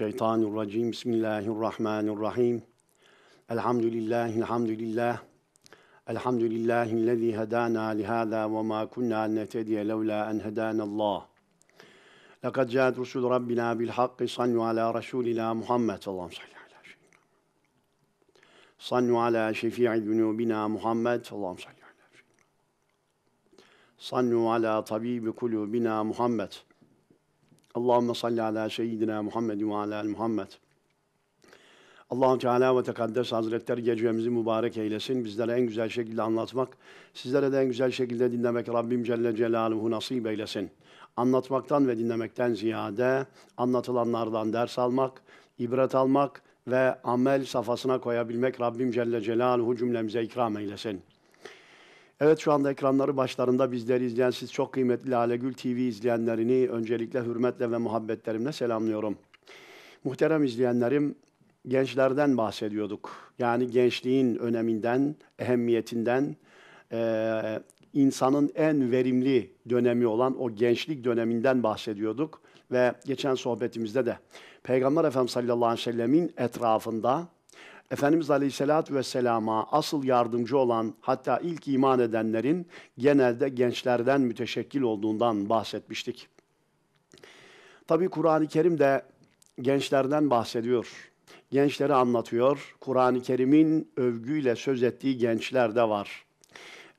Mineşşeytanirracim. Bismillahirrahmanirrahim. Elhamdülillah, elhamdülillah. Elhamdülillahillezî hedâna lihâzâ ve mâ kunnâ netediye levlâ en Allah. Lekad câet rusul rabbina bil hakkı sannu alâ rasûlina Muhammed sallallahu aleyhi ve sellem. Sannu alâ şefî'i zunûbina Muhammed sallallahu aleyhi ve sellem. Sannu alâ tabibi kulûbina Muhammed sallallahu Allahümme salli ala seyyidina Muhammed ve ala Muhammed. allah Teala ve Tekaddes Hazretleri gecemizi mübarek eylesin. Bizlere en güzel şekilde anlatmak, sizlere de en güzel şekilde dinlemek Rabbim Celle Celaluhu nasip eylesin. Anlatmaktan ve dinlemekten ziyade anlatılanlardan ders almak, ibret almak ve amel safhasına koyabilmek Rabbim Celle Celaluhu cümlemize ikram eylesin. Evet şu anda ekranları başlarında bizleri izleyen siz çok kıymetli Lale Gül TV izleyenlerini öncelikle hürmetle ve muhabbetlerimle selamlıyorum. Muhterem izleyenlerim, gençlerden bahsediyorduk. Yani gençliğin öneminden, ehemmiyetinden, e, insanın en verimli dönemi olan o gençlik döneminden bahsediyorduk. Ve geçen sohbetimizde de Peygamber Efendimiz sallallahu aleyhi ve sellemin etrafında Efendimiz Aleyhisselatü Vesselam'a asıl yardımcı olan hatta ilk iman edenlerin genelde gençlerden müteşekkil olduğundan bahsetmiştik. Tabi Kur'an-ı Kerim de gençlerden bahsediyor. Gençleri anlatıyor. Kur'an-ı Kerim'in övgüyle söz ettiği gençler de var.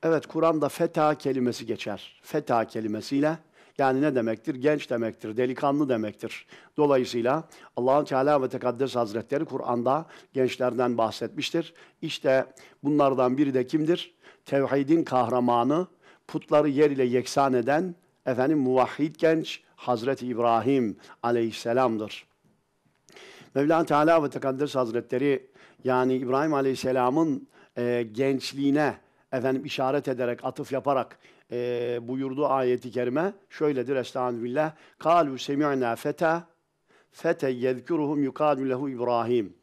Evet Kur'an'da feta kelimesi geçer. Feta kelimesiyle yani ne demektir? Genç demektir, delikanlı demektir. Dolayısıyla allah Teala ve Tekaddes Hazretleri Kur'an'da gençlerden bahsetmiştir. İşte bunlardan biri de kimdir? Tevhidin kahramanı, putları yer ile yeksan eden efendim muvahhid genç Hazreti İbrahim aleyhisselamdır. Mevlana Teala ve Tekaddes Hazretleri yani İbrahim Aleyhisselam'ın e, gençliğine efendim işaret ederek, atıf yaparak e, buyurduğu ayeti kerime şöyledir Estağfirullah. Kalu semi'na feta fete yezkuruhum yukadu lehu İbrahim.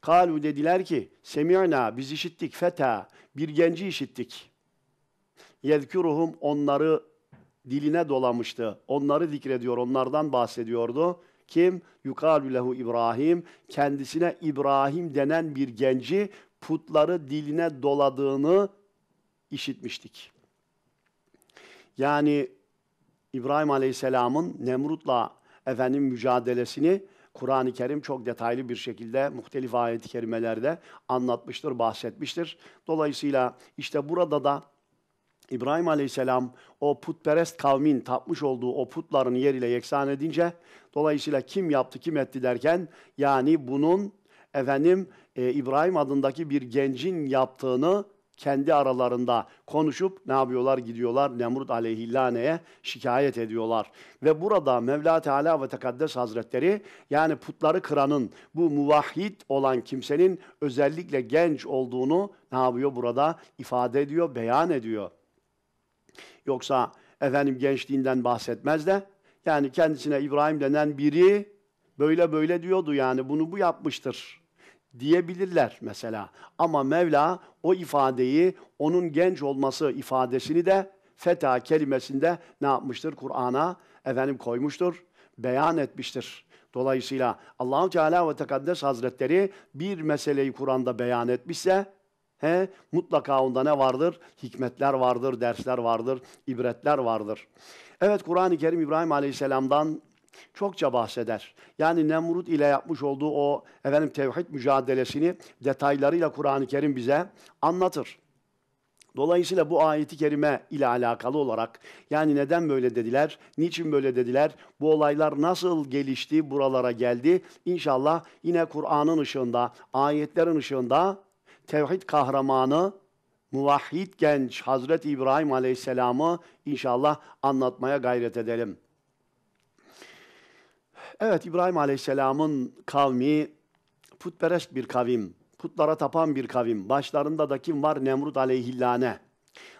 Kalu dediler ki semi'na biz işittik feta bir genci işittik. Yezkuruhum onları diline dolamıştı. Onları zikrediyor, onlardan bahsediyordu. Kim? Yukalü lehu İbrahim. Kendisine İbrahim denen bir genci putları diline doladığını işitmiştik. Yani İbrahim Aleyhisselam'ın Nemrut'la efendim mücadelesini Kur'an-ı Kerim çok detaylı bir şekilde muhtelif ayet-i kerimelerde anlatmıştır, bahsetmiştir. Dolayısıyla işte burada da İbrahim Aleyhisselam o putperest kavmin tapmış olduğu o putların yeriyle yeksan edince dolayısıyla kim yaptı kim etti derken yani bunun efendim e, İbrahim adındaki bir gencin yaptığını kendi aralarında konuşup ne yapıyorlar? Gidiyorlar Nemrut aleyhillane'ye şikayet ediyorlar. Ve burada Mevla Teala ve Tekaddes Hazretleri yani putları kıranın bu muvahhid olan kimsenin özellikle genç olduğunu ne yapıyor burada? ifade ediyor, beyan ediyor. Yoksa efendim gençliğinden bahsetmez de yani kendisine İbrahim denen biri böyle böyle diyordu yani bunu bu yapmıştır diyebilirler mesela. Ama Mevla o ifadeyi, onun genç olması ifadesini de feta kelimesinde ne yapmıştır? Kur'an'a efendim koymuştur, beyan etmiştir. Dolayısıyla Allahu Teala ve Tekaddes Hazretleri bir meseleyi Kur'an'da beyan etmişse he, mutlaka onda ne vardır? Hikmetler vardır, dersler vardır, ibretler vardır. Evet Kur'an-ı Kerim İbrahim Aleyhisselam'dan çokça bahseder. Yani Nemrut ile yapmış olduğu o efendim tevhid mücadelesini detaylarıyla Kur'an-ı Kerim bize anlatır. Dolayısıyla bu ayeti kerime ile alakalı olarak yani neden böyle dediler, niçin böyle dediler, bu olaylar nasıl gelişti, buralara geldi inşallah yine Kur'an'ın ışığında, ayetlerin ışığında tevhid kahramanı muvahhid genç Hazreti İbrahim Aleyhisselam'ı inşallah anlatmaya gayret edelim. Evet İbrahim Aleyhisselam'ın kavmi putperest bir kavim, putlara tapan bir kavim. Başlarında da kim var? Nemrut Aleyhillâne.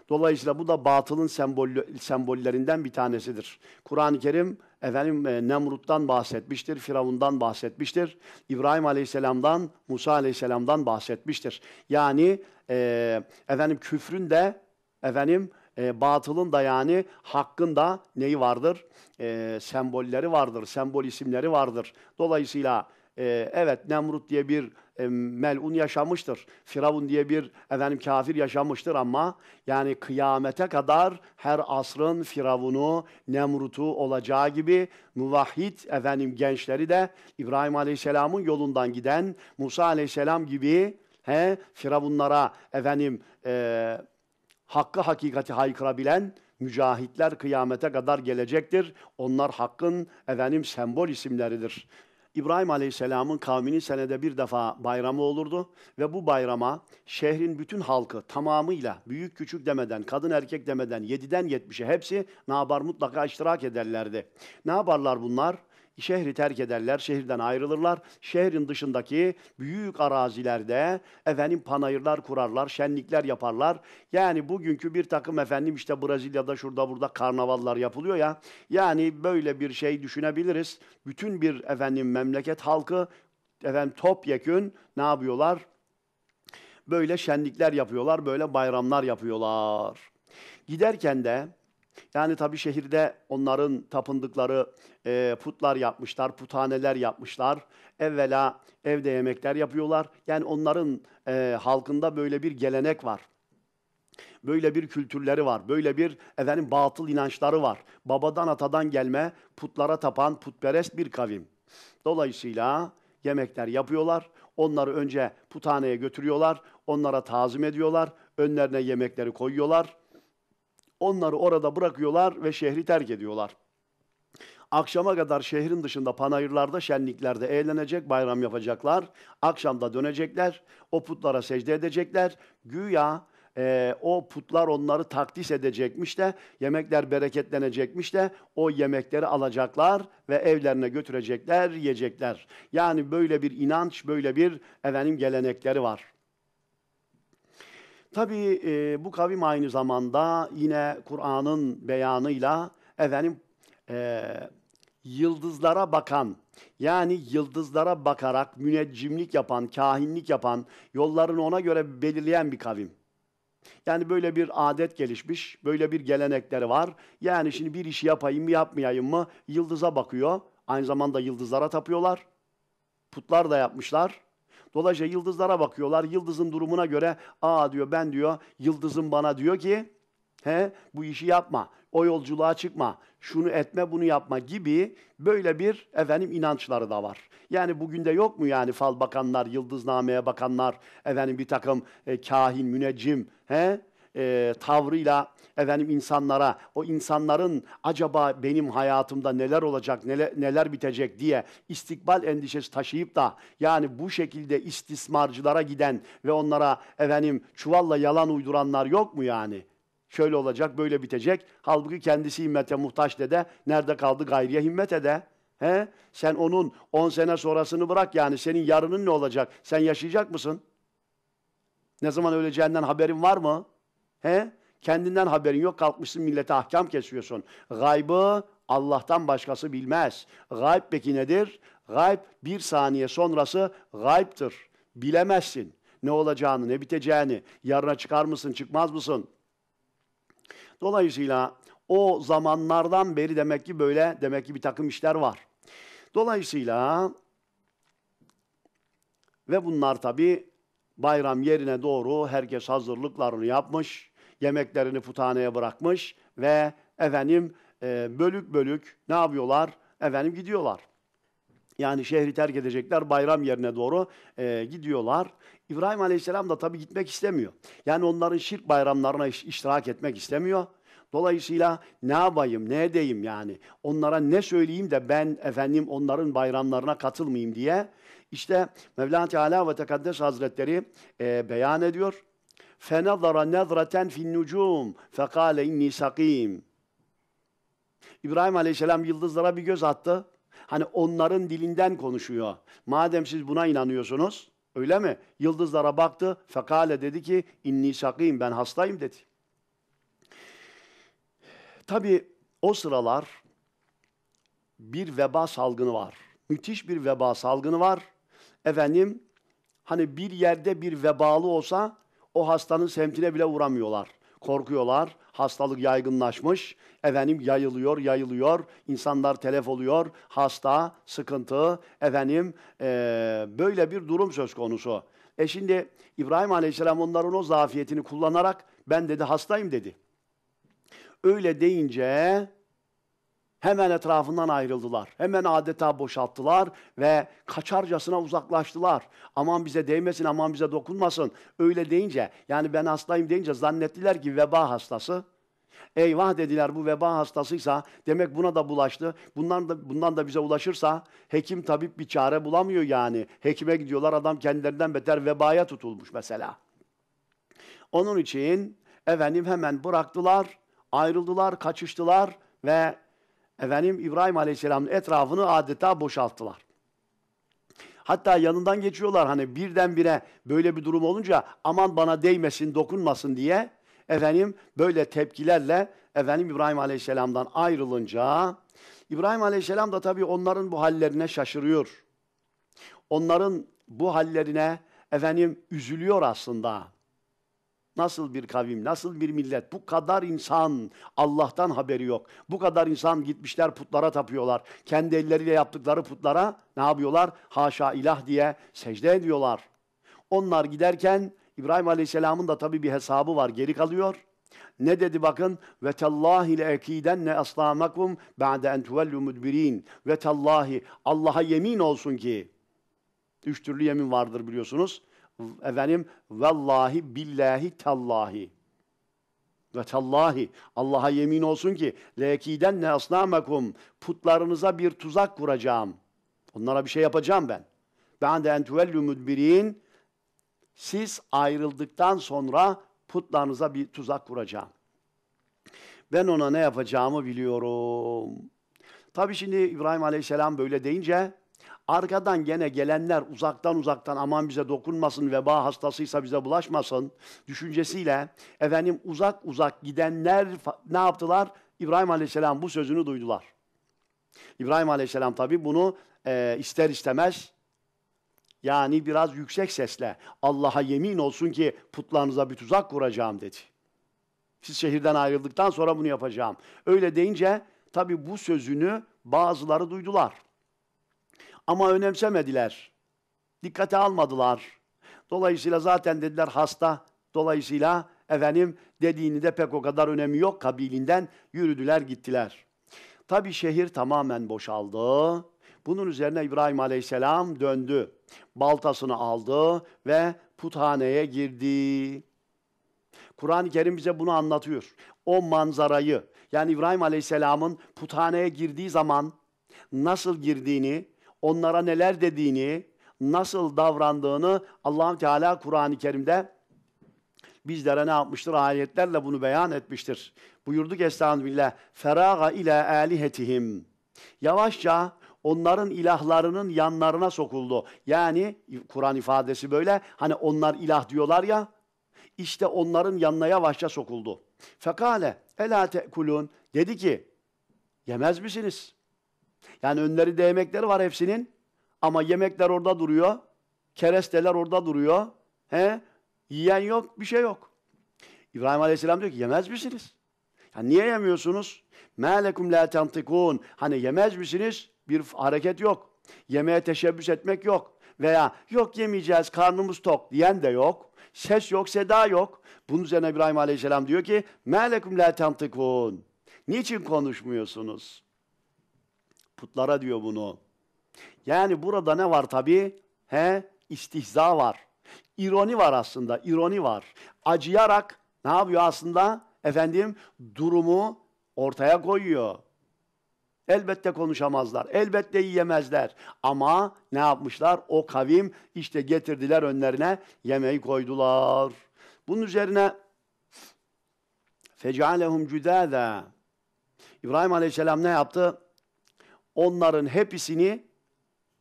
Dolayısıyla bu da batılın sembollü, sembollerinden bir tanesidir. Kur'an-ı Kerim efendim e, Nemrut'tan bahsetmiştir, Firavun'dan bahsetmiştir, İbrahim Aleyhisselam'dan, Musa Aleyhisselam'dan bahsetmiştir. Yani e, efendim küfrün de efendim e, batılın da yani hakkın da neyi vardır? E, sembolleri vardır, sembol isimleri vardır. Dolayısıyla e, evet Nemrut diye bir e, melun yaşamıştır. Firavun diye bir efendim kafir yaşamıştır ama yani kıyamete kadar her asrın Firavunu, Nemrut'u olacağı gibi muvahhid efendim gençleri de İbrahim Aleyhisselam'ın yolundan giden Musa Aleyhisselam gibi he Firavunlara efendim eee hakkı hakikati haykırabilen mücahitler kıyamete kadar gelecektir. Onlar hakkın efendim sembol isimleridir. İbrahim Aleyhisselam'ın kavminin senede bir defa bayramı olurdu ve bu bayrama şehrin bütün halkı tamamıyla büyük küçük demeden, kadın erkek demeden 7'den 70'e hepsi nabar mutlaka iştirak ederlerdi. Ne yaparlar bunlar? şehri terk ederler, şehirden ayrılırlar. Şehrin dışındaki büyük arazilerde efendim panayırlar kurarlar, şenlikler yaparlar. Yani bugünkü bir takım efendim işte Brezilya'da şurada burada karnavallar yapılıyor ya. Yani böyle bir şey düşünebiliriz. Bütün bir efendim memleket halkı efendim topyekün ne yapıyorlar? Böyle şenlikler yapıyorlar, böyle bayramlar yapıyorlar. Giderken de yani tabi şehirde onların tapındıkları e, putlar yapmışlar, puthaneler yapmışlar. Evvela evde yemekler yapıyorlar. Yani onların e, halkında böyle bir gelenek var. Böyle bir kültürleri var. Böyle bir efendim batıl inançları var. Babadan atadan gelme putlara tapan putperest bir kavim. Dolayısıyla yemekler yapıyorlar. Onları önce puthaneye götürüyorlar. Onlara tazim ediyorlar. Önlerine yemekleri koyuyorlar. Onları orada bırakıyorlar ve şehri terk ediyorlar. Akşama kadar şehrin dışında panayırlarda, şenliklerde eğlenecek, bayram yapacaklar. Akşamda dönecekler, o putlara secde edecekler. Güya e, o putlar onları takdis edecekmiş de, yemekler bereketlenecekmiş de o yemekleri alacaklar ve evlerine götürecekler, yiyecekler. Yani böyle bir inanç, böyle bir efendim gelenekleri var. Tabii e, bu kavim aynı zamanda yine Kur'an'ın beyanıyla efendim e, yıldızlara bakan yani yıldızlara bakarak müneccimlik yapan, kahinlik yapan, yollarını ona göre belirleyen bir kavim. Yani böyle bir adet gelişmiş, böyle bir gelenekleri var. Yani şimdi bir işi yapayım mı yapmayayım mı yıldıza bakıyor. Aynı zamanda yıldızlara tapıyorlar. Putlar da yapmışlar. Dolayısıyla e, yıldızlara bakıyorlar. Yıldızın durumuna göre aa diyor ben diyor yıldızım bana diyor ki he bu işi yapma. O yolculuğa çıkma. Şunu etme bunu yapma gibi böyle bir efendim inançları da var. Yani bugün de yok mu yani fal bakanlar, yıldız yıldıznameye bakanlar, efendim bir takım e, kahin, müneccim, he? e, tavrıyla efendim insanlara, o insanların acaba benim hayatımda neler olacak, neler, neler bitecek diye istikbal endişesi taşıyıp da yani bu şekilde istismarcılara giden ve onlara efendim çuvalla yalan uyduranlar yok mu yani? Şöyle olacak, böyle bitecek. Halbuki kendisi himmete muhtaç dede, nerede kaldı gayriye himmet de He? Sen onun 10 on sene sonrasını bırak yani senin yarının ne olacak? Sen yaşayacak mısın? Ne zaman öleceğinden haberin var mı? He? Kendinden haberin yok kalkmışsın millete ahkam kesiyorsun. Gaybı Allah'tan başkası bilmez. Gayb peki nedir? Gayb bir saniye sonrası gayptır. Bilemezsin ne olacağını, ne biteceğini. Yarına çıkar mısın, çıkmaz mısın? Dolayısıyla o zamanlardan beri demek ki böyle, demek ki bir takım işler var. Dolayısıyla ve bunlar tabi bayram yerine doğru herkes hazırlıklarını yapmış yemeklerini putaneye bırakmış ve efendim e, bölük bölük ne yapıyorlar? Efendim gidiyorlar. Yani şehri terk edecekler bayram yerine doğru e, gidiyorlar. İbrahim Aleyhisselam da tabii gitmek istemiyor. Yani onların şirk bayramlarına iş, iştirak etmek istemiyor. Dolayısıyla ne yapayım, ne edeyim yani? Onlara ne söyleyeyim de ben efendim onların bayramlarına katılmayayım diye. İşte Mevla Teala ve Tekaddes Hazretleri e, beyan ediyor. فَنَظَرَ نَظْرَةً فِي النُّجُومِ فَقَالَ اِنِّي سَقِيمٌ İbrahim Aleyhisselam yıldızlara bir göz attı. Hani onların dilinden konuşuyor. Madem siz buna inanıyorsunuz, öyle mi? Yıldızlara baktı, fekale dedi ki, inni sakayım, ben hastayım dedi. Tabi o sıralar bir veba salgını var. Müthiş bir veba salgını var. Efendim, hani bir yerde bir vebalı olsa o hastanın semtine bile vuramıyorlar. Korkuyorlar. Hastalık yaygınlaşmış. Efendim yayılıyor, yayılıyor. İnsanlar telef oluyor. Hasta, sıkıntı. Efendim e, böyle bir durum söz konusu. E şimdi İbrahim Aleyhisselam onların o zafiyetini kullanarak ben dedi hastayım dedi. Öyle deyince Hemen etrafından ayrıldılar. Hemen adeta boşalttılar ve kaçarcasına uzaklaştılar. Aman bize değmesin, aman bize dokunmasın. Öyle deyince, yani ben hastayım deyince zannettiler ki veba hastası. Eyvah dediler bu veba hastasıysa demek buna da bulaştı. Bundan da, bundan da bize ulaşırsa hekim tabip bir çare bulamıyor yani. Hekime gidiyorlar adam kendilerinden beter vebaya tutulmuş mesela. Onun için efendim hemen bıraktılar, ayrıldılar, kaçıştılar ve efendim İbrahim Aleyhisselam'ın etrafını adeta boşalttılar. Hatta yanından geçiyorlar hani birdenbire böyle bir durum olunca aman bana değmesin, dokunmasın diye efendim böyle tepkilerle efendim İbrahim Aleyhisselam'dan ayrılınca İbrahim Aleyhisselam da tabii onların bu hallerine şaşırıyor. Onların bu hallerine efendim üzülüyor aslında. Nasıl bir kavim, nasıl bir millet? Bu kadar insan Allah'tan haberi yok. Bu kadar insan gitmişler putlara tapıyorlar. Kendi elleriyle yaptıkları putlara ne yapıyorlar? Haşa ilah diye secde ediyorlar. Onlar giderken İbrahim Aleyhisselam'ın da tabii bir hesabı var. Geri kalıyor. Ne dedi bakın? Ve tallahi le ne aslamakum ba'de en tuvellu mudbirin. Ve tallahi Allah'a yemin olsun ki. Üç türlü yemin vardır biliyorsunuz efendim vallahi billahi tallahi ve tallahi Allah'a yemin olsun ki lekiden ne asnamakum putlarınıza bir tuzak kuracağım. Onlara bir şey yapacağım ben. Ben de entüvellü müdbirin siz ayrıldıktan sonra putlarınıza bir tuzak kuracağım. Ben ona ne yapacağımı biliyorum. Tabii şimdi İbrahim Aleyhisselam böyle deyince Arkadan gene gelenler uzaktan uzaktan aman bize dokunmasın, veba hastasıysa bize bulaşmasın düşüncesiyle efendim uzak uzak gidenler ne yaptılar? İbrahim Aleyhisselam bu sözünü duydular. İbrahim Aleyhisselam tabi bunu e, ister istemez yani biraz yüksek sesle Allah'a yemin olsun ki putlarınıza bir tuzak kuracağım dedi. Siz şehirden ayrıldıktan sonra bunu yapacağım. Öyle deyince tabi bu sözünü bazıları duydular. Ama önemsemediler. Dikkate almadılar. Dolayısıyla zaten dediler hasta. Dolayısıyla efendim dediğini de pek o kadar önemi yok kabilinden yürüdüler gittiler. Tabi şehir tamamen boşaldı. Bunun üzerine İbrahim Aleyhisselam döndü. Baltasını aldı ve puthaneye girdi. Kur'an-ı Kerim bize bunu anlatıyor. O manzarayı yani İbrahim Aleyhisselam'ın puthaneye girdiği zaman nasıl girdiğini onlara neler dediğini, nasıl davrandığını allah Teala Kur'an-ı Kerim'de bizlere ne yapmıştır? Ayetlerle bunu beyan etmiştir. Buyurduk Estağfirullah. Feraga ile alihetihim. Yavaşça onların ilahlarının yanlarına sokuldu. Yani Kur'an ifadesi böyle. Hani onlar ilah diyorlar ya. İşte onların yanına yavaşça sokuldu. Fekale elâ te'kulûn. Dedi ki yemez misiniz? Yani önleri de yemekleri var hepsinin. Ama yemekler orada duruyor. Keresteler orada duruyor. He? Yiyen yok, bir şey yok. İbrahim Aleyhisselam diyor ki yemez misiniz? Ya niye yemiyorsunuz? Melekum la tantikun. Hani yemez misiniz? Bir hareket yok. Yemeğe teşebbüs etmek yok. Veya yok yemeyeceğiz karnımız tok diyen de yok. Ses yok, seda yok. Bunun üzerine İbrahim Aleyhisselam diyor ki Melekum la tantikun. Niçin konuşmuyorsunuz? Putlara diyor bunu. Yani burada ne var tabii? He? İstihza var. İroni var aslında, ironi var. Acıyarak ne yapıyor aslında? Efendim durumu ortaya koyuyor. Elbette konuşamazlar, elbette yiyemezler. Ama ne yapmışlar? O kavim işte getirdiler önlerine yemeği koydular. Bunun üzerine fecalehum cüdâdâ. İbrahim Aleyhisselam ne yaptı? onların hepsini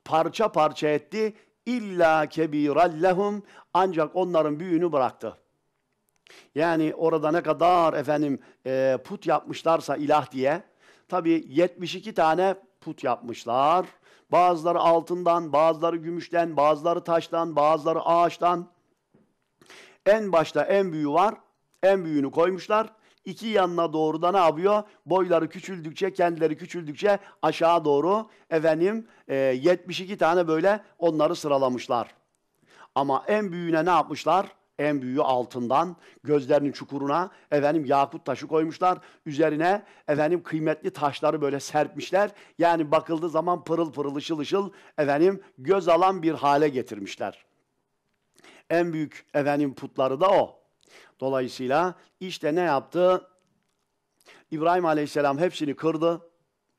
parça parça etti. İlla kebirallehum ancak onların büyüğünü bıraktı. Yani orada ne kadar efendim e, put yapmışlarsa ilah diye. Tabi 72 tane put yapmışlar. Bazıları altından, bazıları gümüşten, bazıları taştan, bazıları ağaçtan. En başta en büyüğü var. En büyüğünü koymuşlar iki yanına doğru da ne yapıyor? Boyları küçüldükçe, kendileri küçüldükçe aşağı doğru efendim e, 72 tane böyle onları sıralamışlar. Ama en büyüğüne ne yapmışlar? En büyüğü altından gözlerinin çukuruna efendim yakut taşı koymuşlar. Üzerine efendim kıymetli taşları böyle serpmişler. Yani bakıldığı zaman pırıl pırıl ışıl ışıl efendim göz alan bir hale getirmişler. En büyük efendim putları da o. Dolayısıyla işte ne yaptı? İbrahim Aleyhisselam hepsini kırdı.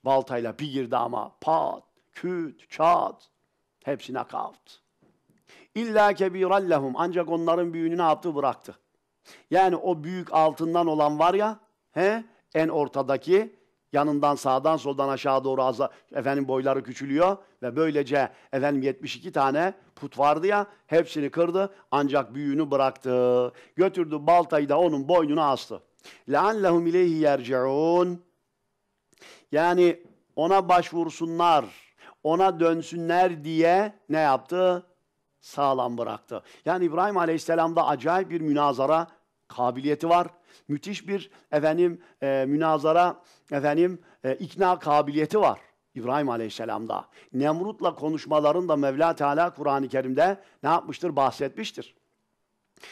Baltayla bir girdi ama pat, küt, çat. Hepsine kavt. İlla kebirallehum. Ancak onların büyüğünü ne yaptı? Bıraktı. Yani o büyük altından olan var ya, he, en ortadaki Yanından sağdan soldan aşağı doğru azla, efendim boyları küçülüyor ve böylece efendim 72 tane put vardı ya hepsini kırdı ancak büyüğünü bıraktı. Götürdü baltayı da onun boynuna astı. لَاَنْلَهُمْ اِلَيْهِ يَرْجِعُونَ Yani ona başvursunlar, ona dönsünler diye ne yaptı? Sağlam bıraktı. Yani İbrahim Aleyhisselam'da acayip bir münazara kabiliyeti var. Müthiş bir efendim e, münazara, efendim e, ikna kabiliyeti var. İbrahim Aleyhisselam'da. Nemrut'la konuşmalarında Mevla Teala Kur'an-ı Kerim'de ne yapmıştır? Bahsetmiştir.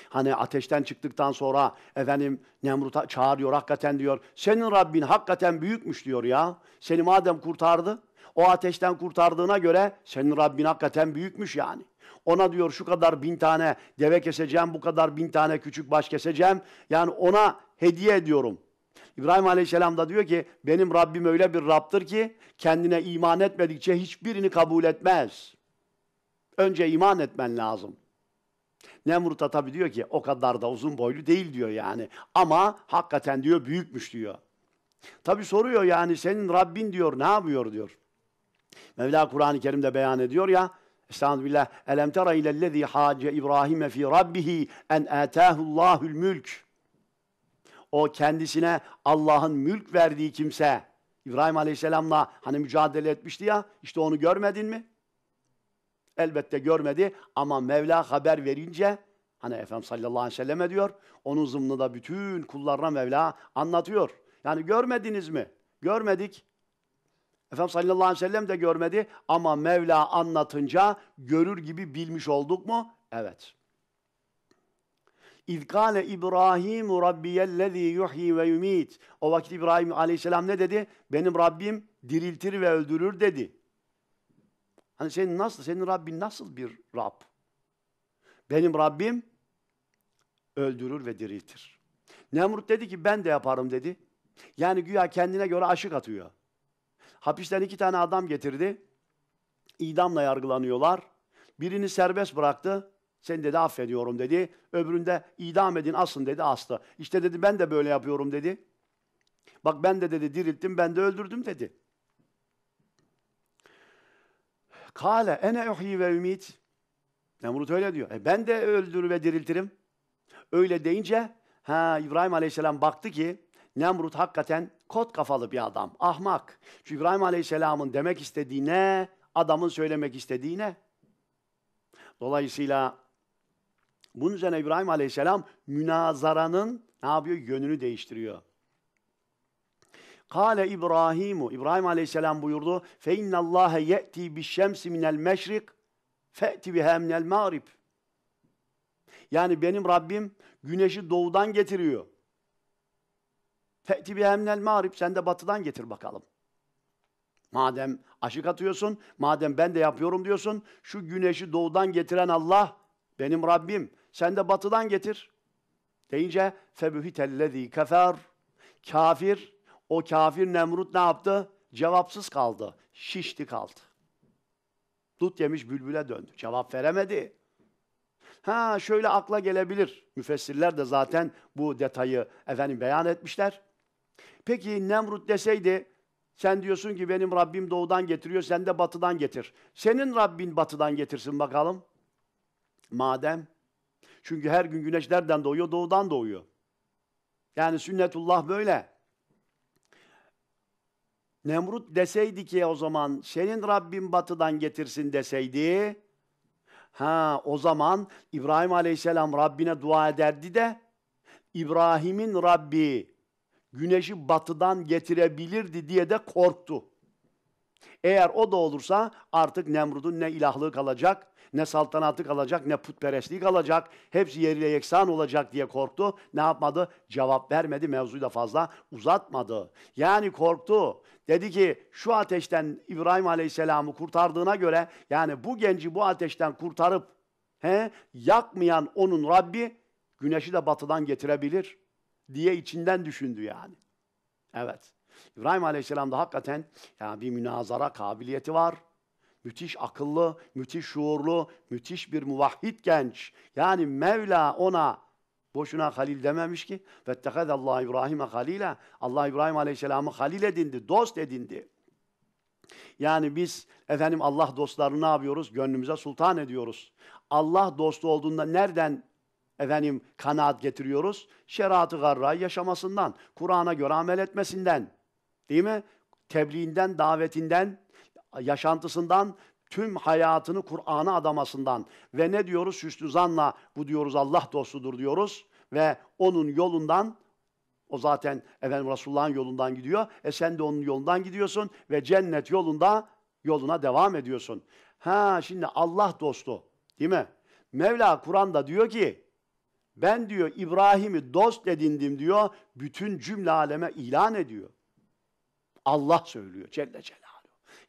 Hani ateşten çıktıktan sonra efendim Nemrut'a çağırıyor hakikaten diyor. Senin Rabbin hakikaten büyükmüş diyor ya. Seni madem kurtardı, o ateşten kurtardığına göre senin Rabbin hakikaten büyükmüş yani. Ona diyor şu kadar bin tane deve keseceğim, bu kadar bin tane küçük baş keseceğim. Yani ona hediye ediyorum. İbrahim Aleyhisselam da diyor ki benim Rabbim öyle bir Rab'dır ki kendine iman etmedikçe hiçbirini kabul etmez. Önce iman etmen lazım. Nemrut'a tabii diyor ki o kadar da uzun boylu değil diyor yani. Ama hakikaten diyor büyükmüş diyor. Tabi soruyor yani senin Rabbin diyor ne yapıyor diyor. Mevla Kur'an-ı Kerim'de beyan ediyor ya Estağfirullah. billah. Elem tera ilellezî hâce İbrahim'e fî rabbihi en âtâhullâhül mülk. O kendisine Allah'ın mülk verdiği kimse. İbrahim Aleyhisselam'la hani mücadele etmişti ya. İşte onu görmedin mi? Elbette görmedi ama Mevla haber verince hani Efendimiz sallallahu aleyhi ve selleme diyor. Onun zımnında bütün kullarına Mevla anlatıyor. Yani görmediniz mi? Görmedik. Efendim sallallahu aleyhi ve sellem de görmedi ama Mevla anlatınca görür gibi bilmiş olduk mu? Evet. İz kâle İbrahim Rabbiyellezî yuhyi ve yumit. O vakit İbrahim aleyhisselam ne dedi? Benim Rabbim diriltir ve öldürür dedi. Hani senin nasıl, senin Rabbin nasıl bir Rab? Benim Rabbim öldürür ve diriltir. Nemrut dedi ki ben de yaparım dedi. Yani güya kendine göre aşık atıyor. Hapisten iki tane adam getirdi. İdamla yargılanıyorlar. Birini serbest bıraktı. Seni dedi affediyorum dedi. Öbüründe idam edin asın dedi astı. İşte dedi ben de böyle yapıyorum dedi. Bak ben de dedi dirilttim ben de öldürdüm dedi. Kale ene uhyi ve ümit. Nemrut öyle diyor. E ben de öldürür ve diriltirim. Öyle deyince ha İbrahim Aleyhisselam baktı ki Nemrut hakikaten Kot kafalı bir adam, ahmak. Çünkü İbrahim Aleyhisselam'ın demek istediğine, adamın söylemek istediğine. Dolayısıyla bunun üzerine İbrahim Aleyhisselam münazaranın ne yapıyor? Yönünü değiştiriyor. Kale İbrahimu. İbrahim Aleyhisselam buyurdu. Fe innallâhe ye'ti bişşemsi minel meşrik fe'ti bihe minel mağrib. Yani benim Rabbim güneşi doğudan getiriyor. Fe'ti bihemnel mağrib. Sen de batıdan getir bakalım. Madem aşık atıyorsun, madem ben de yapıyorum diyorsun, şu güneşi doğudan getiren Allah benim Rabbim. Sen de batıdan getir. Deyince febühitellezî kefer. Kafir, o kafir Nemrut ne yaptı? Cevapsız kaldı. Şişti kaldı. Dut yemiş bülbüle döndü. Cevap veremedi. Ha şöyle akla gelebilir. Müfessirler de zaten bu detayı efendim beyan etmişler. Peki Nemrut deseydi sen diyorsun ki benim Rabbim doğudan getiriyor, sen de batıdan getir. Senin Rabbin batıdan getirsin bakalım. Madem. Çünkü her gün güneş nereden doğuyor? Doğudan doğuyor. Yani sünnetullah böyle. Nemrut deseydi ki o zaman senin Rabbin batıdan getirsin deseydi ha o zaman İbrahim Aleyhisselam Rabbine dua ederdi de İbrahim'in Rabbi güneşi batıdan getirebilirdi diye de korktu. Eğer o da olursa artık Nemrud'un ne ilahlığı kalacak, ne saltanatı kalacak, ne putperestliği kalacak. Hepsi yeriyle yeksan olacak diye korktu. Ne yapmadı? Cevap vermedi, mevzuyu da fazla uzatmadı. Yani korktu. Dedi ki şu ateşten İbrahim Aleyhisselam'ı kurtardığına göre yani bu genci bu ateşten kurtarıp he, yakmayan onun Rabbi güneşi de batıdan getirebilir.'' diye içinden düşündü yani. Evet. İbrahim Aleyhisselam da hakikaten yani bir münazara kabiliyeti var. Müthiş akıllı, müthiş şuurlu, müthiş bir muvahhid genç. Yani Mevla ona boşuna halil dememiş ki. Vettehed Allah İbrahim'e halile. Allah İbrahim Aleyhisselam'ı halil edindi, dost edindi. Yani biz efendim Allah dostlarını ne yapıyoruz? Gönlümüze sultan ediyoruz. Allah dostu olduğunda nereden efendim kanaat getiriyoruz? Şeriatı garrayı yaşamasından, Kur'an'a göre amel etmesinden, değil mi? Tebliğinden, davetinden, yaşantısından, tüm hayatını Kur'an'a adamasından ve ne diyoruz? Hüsnü zanla bu diyoruz Allah dostudur diyoruz ve onun yolundan o zaten efendim Resulullah'ın yolundan gidiyor. E sen de onun yolundan gidiyorsun ve cennet yolunda yoluna devam ediyorsun. Ha şimdi Allah dostu değil mi? Mevla Kur'an'da diyor ki ben diyor İbrahim'i dost edindim diyor. Bütün cümle aleme ilan ediyor. Allah söylüyor Celle Celaluhu.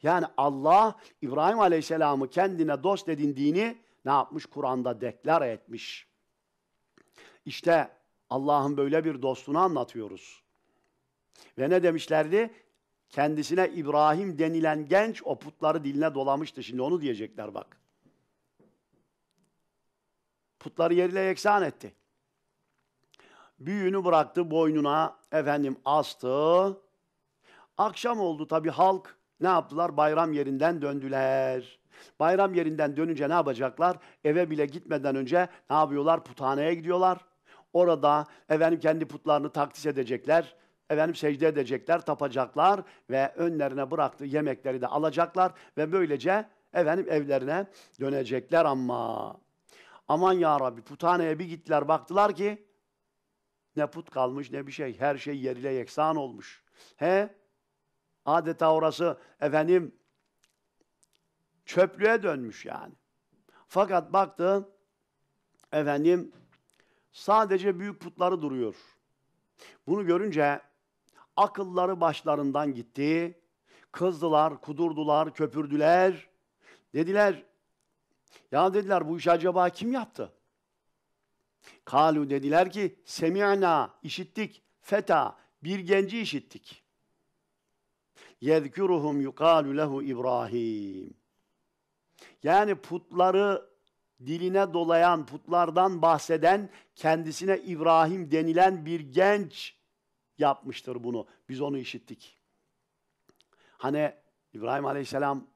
Yani Allah İbrahim Aleyhisselam'ı kendine dost edindiğini ne yapmış? Kur'an'da deklar etmiş. İşte Allah'ın böyle bir dostunu anlatıyoruz. Ve ne demişlerdi? Kendisine İbrahim denilen genç o putları diline dolamıştı. Şimdi onu diyecekler bak. Putları yerle yeksan etti. Büyüğünü bıraktı boynuna efendim astı. Akşam oldu tabii halk ne yaptılar? Bayram yerinden döndüler. Bayram yerinden dönünce ne yapacaklar? Eve bile gitmeden önce ne yapıyorlar? Puthaneye gidiyorlar. Orada efendim kendi putlarını takdis edecekler. Efendim secde edecekler, tapacaklar ve önlerine bıraktığı yemekleri de alacaklar ve böylece efendim evlerine dönecekler ama. Aman ya Rabbi puthaneye bir gittiler baktılar ki ne put kalmış ne bir şey. Her şey yeriyle yeksan olmuş. He? Adeta orası efendim çöplüğe dönmüş yani. Fakat baktı efendim sadece büyük putları duruyor. Bunu görünce akılları başlarından gitti. Kızdılar, kudurdular, köpürdüler. Dediler, ya dediler bu işi acaba kim yaptı? Kalu dediler ki semi'na işittik feta bir genci işittik. Yezkuruhum yukalu lehu İbrahim. Yani putları diline dolayan, putlardan bahseden kendisine İbrahim denilen bir genç yapmıştır bunu. Biz onu işittik. Hani İbrahim Aleyhisselam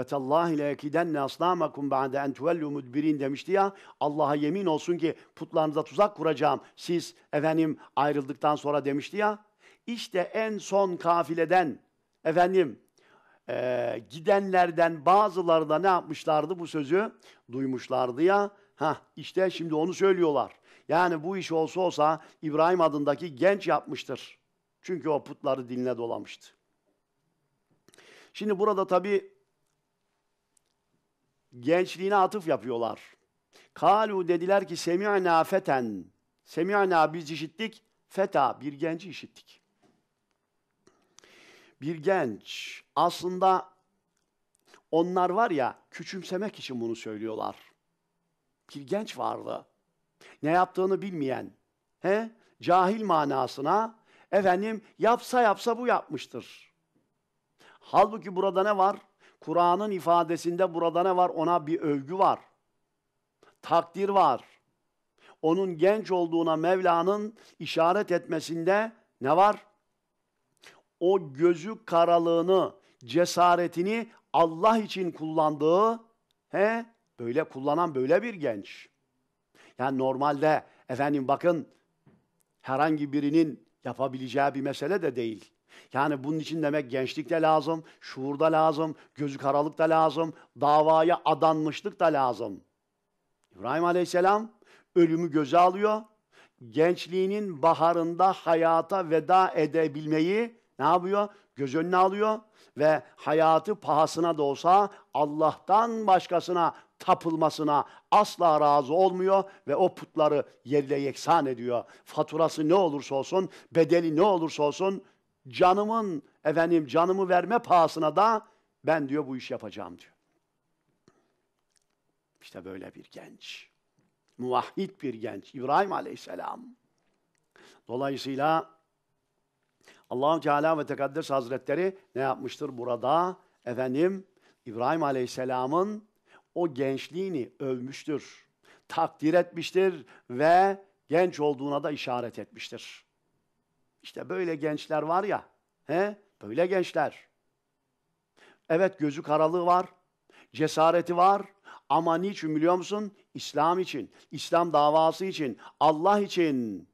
ve tallahi le ekidenne asnamakum ba'de en tuvellu mudbirin demişti ya. Allah'a yemin olsun ki putlarınıza tuzak kuracağım. Siz efendim ayrıldıktan sonra demişti ya. İşte en son kafileden efendim e, gidenlerden bazıları da ne yapmışlardı bu sözü? Duymuşlardı ya. Ha işte şimdi onu söylüyorlar. Yani bu iş olsa olsa İbrahim adındaki genç yapmıştır. Çünkü o putları diline dolamıştı. Şimdi burada tabii gençliğine atıf yapıyorlar. Kalu dediler ki semi'na feten. Semi'na biz işittik. Feta bir genci işittik. Bir genç aslında onlar var ya küçümsemek için bunu söylüyorlar. Bir genç vardı. Ne yaptığını bilmeyen. He? Cahil manasına efendim yapsa yapsa bu yapmıştır. Halbuki burada ne var? Kur'an'ın ifadesinde burada ne var? Ona bir övgü var. Takdir var. Onun genç olduğuna Mevla'nın işaret etmesinde ne var? O gözü karalığını, cesaretini Allah için kullandığı, he? Böyle kullanan böyle bir genç. Yani normalde efendim bakın herhangi birinin yapabileceği bir mesele de değil. Yani bunun için demek gençlik de lazım, şuur da lazım, gözü karalık da lazım, davaya adanmışlık da lazım. İbrahim Aleyhisselam ölümü göze alıyor. Gençliğinin baharında hayata veda edebilmeyi ne yapıyor? Göz önüne alıyor ve hayatı pahasına da olsa Allah'tan başkasına tapılmasına asla razı olmuyor ve o putları yerle yeksan ediyor. Faturası ne olursa olsun, bedeli ne olursa olsun Canımın efendim canımı verme pahasına da ben diyor bu iş yapacağım diyor. İşte böyle bir genç. Muvahhid bir genç. İbrahim Aleyhisselam. Dolayısıyla allah Teala ve Tekaddes Hazretleri ne yapmıştır burada? Efendim İbrahim Aleyhisselam'ın o gençliğini övmüştür, takdir etmiştir ve genç olduğuna da işaret etmiştir. İşte böyle gençler var ya, he? böyle gençler. Evet gözü karalığı var, cesareti var ama niçin biliyor musun? İslam için, İslam davası için, Allah için,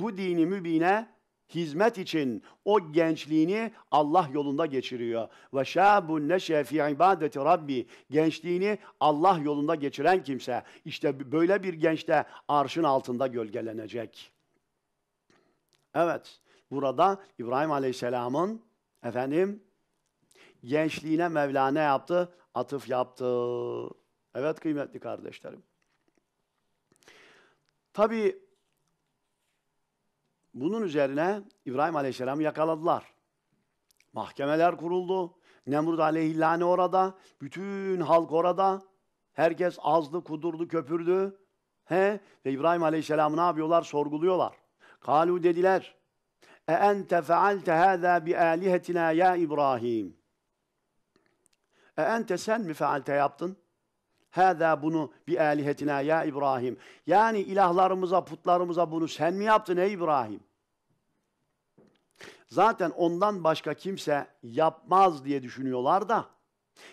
bu dini mübine hizmet için o gençliğini Allah yolunda geçiriyor. Ve şabun neşe fi ibadeti rabbi. Gençliğini Allah yolunda geçiren kimse. İşte böyle bir genç de arşın altında gölgelenecek.'' Evet, burada İbrahim Aleyhisselam'ın efendim gençliğine Mevlana yaptı? Atıf yaptı. Evet kıymetli kardeşlerim. Tabi bunun üzerine İbrahim Aleyhisselam'ı yakaladılar. Mahkemeler kuruldu. Nemrut Aleyhillâne orada. Bütün halk orada. Herkes azdı, kudurdu, köpürdü. He? Ve İbrahim Aleyhisselam'ı ne yapıyorlar? Sorguluyorlar. Kalu dediler. E ente fealte hâzâ bi âlihetina ya İbrahim. E ente sen mi fealte yaptın? Hâzâ bunu bi âlihetina ya İbrahim. Yani ilahlarımıza, putlarımıza bunu sen mi yaptın ey İbrahim? Zaten ondan başka kimse yapmaz diye düşünüyorlar da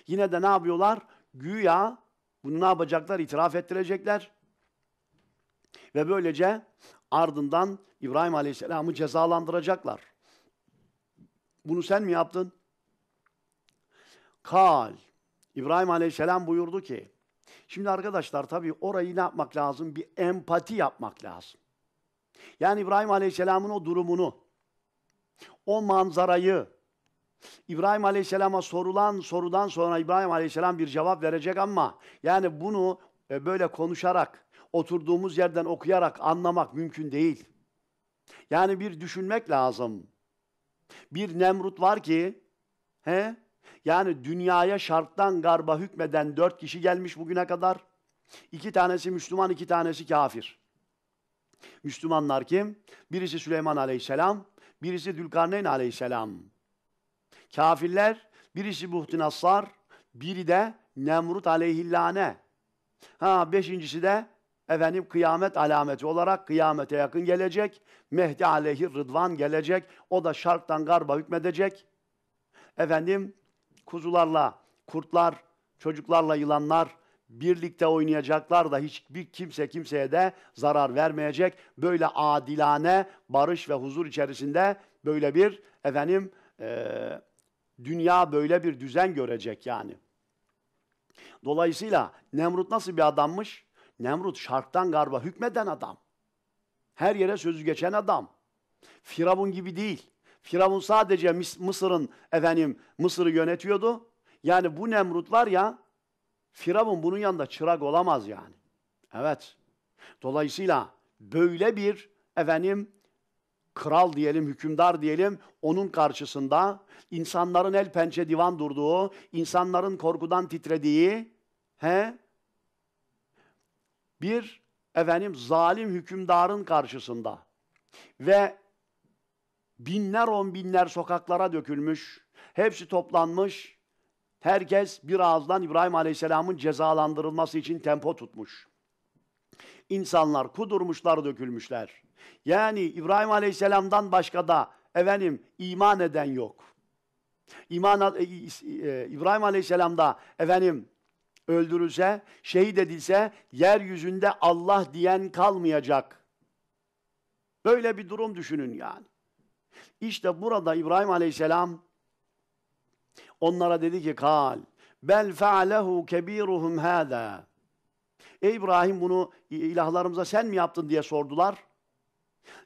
yine de ne yapıyorlar? Güya bunu ne yapacaklar? İtiraf ettirecekler. Ve böylece Ardından İbrahim Aleyhisselam'ı cezalandıracaklar. Bunu sen mi yaptın? Kal. İbrahim Aleyhisselam buyurdu ki, şimdi arkadaşlar tabii orayı ne yapmak lazım? Bir empati yapmak lazım. Yani İbrahim Aleyhisselam'ın o durumunu, o manzarayı, İbrahim Aleyhisselam'a sorulan sorudan sonra İbrahim Aleyhisselam bir cevap verecek ama yani bunu e, böyle konuşarak oturduğumuz yerden okuyarak anlamak mümkün değil. Yani bir düşünmek lazım. Bir Nemrut var ki, he? Yani dünyaya şarttan garba hükmeden dört kişi gelmiş bugüne kadar. İki tanesi Müslüman, iki tanesi kafir. Müslümanlar kim? Birisi Süleyman aleyhisselam, birisi Dülkarneyn aleyhisselam. Kafirler, birisi Buhtinassar, biri de Nemrut aleyhillâne. Ha beşincisi de efendim kıyamet alameti olarak kıyamete yakın gelecek. Mehdi aleyhi rıdvan gelecek. O da şarktan garba hükmedecek. Efendim kuzularla kurtlar, çocuklarla yılanlar birlikte oynayacaklar da hiçbir kimse kimseye de zarar vermeyecek. Böyle adilane barış ve huzur içerisinde böyle bir efendim e, dünya böyle bir düzen görecek yani. Dolayısıyla Nemrut nasıl bir adammış? Nemrut şarktan garba hükmeden adam. Her yere sözü geçen adam. Firavun gibi değil. Firavun sadece Mısır'ın efendim Mısır'ı yönetiyordu. Yani bu Nemrut var ya Firavun bunun yanında çırak olamaz yani. Evet. Dolayısıyla böyle bir efendim kral diyelim, hükümdar diyelim, onun karşısında insanların el pençe divan durduğu, insanların korkudan titrediği, he, bir efendim zalim hükümdarın karşısında ve binler on binler sokaklara dökülmüş, hepsi toplanmış, herkes bir ağızdan İbrahim Aleyhisselam'ın cezalandırılması için tempo tutmuş. İnsanlar kudurmuşlar, dökülmüşler. Yani İbrahim Aleyhisselam'dan başka da efendim iman eden yok. İman, e, e, İbrahim Aleyhisselam'da efendim öldürülse, şehit edilse yeryüzünde Allah diyen kalmayacak. Böyle bir durum düşünün yani. İşte burada İbrahim Aleyhisselam onlara dedi ki kal bel fealehu kebiruhum hada. Ey İbrahim bunu ilahlarımıza sen mi yaptın diye sordular.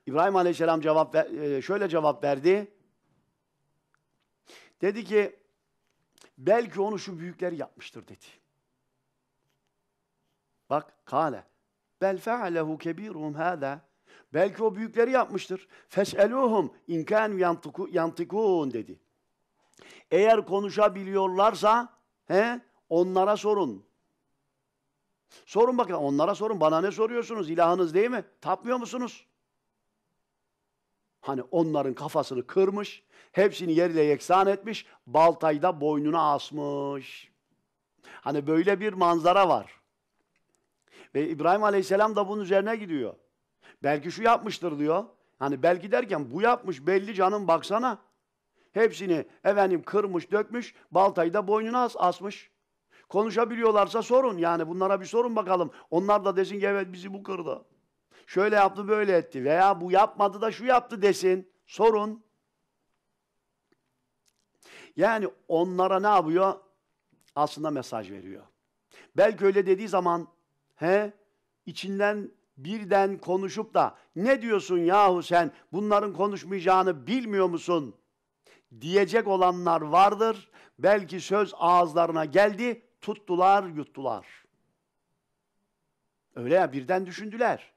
İbrahim Aleyhisselam cevap e, şöyle cevap verdi. Dedi ki belki onu şu büyükler yapmıştır dedi. Bak kâle. Bel fe'alehu kebîruhum hâdâ. Belki o büyükleri yapmıştır. Fes'eluhum inkân yantikûn dedi. Eğer konuşabiliyorlarsa he, onlara sorun. Sorun bakın onlara sorun. Bana ne soruyorsunuz? İlahınız değil mi? Tapmıyor musunuz? Hani onların kafasını kırmış, hepsini yerle yeksan etmiş, baltayı da boynuna asmış. Hani böyle bir manzara var. Ve İbrahim Aleyhisselam da bunun üzerine gidiyor. Belki şu yapmıştır diyor. Hani belki derken bu yapmış belli canım baksana. Hepsini efendim kırmış dökmüş baltayı da boynuna as asmış. Konuşabiliyorlarsa sorun yani bunlara bir sorun bakalım. Onlar da desin ki evet bizi bu kırdı. Şöyle yaptı böyle etti veya bu yapmadı da şu yaptı desin. Sorun. Yani onlara ne yapıyor? Aslında mesaj veriyor. Belki öyle dediği zaman He? İçinden birden konuşup da ne diyorsun yahu sen bunların konuşmayacağını bilmiyor musun? Diyecek olanlar vardır. Belki söz ağızlarına geldi, tuttular, yuttular. Öyle ya birden düşündüler.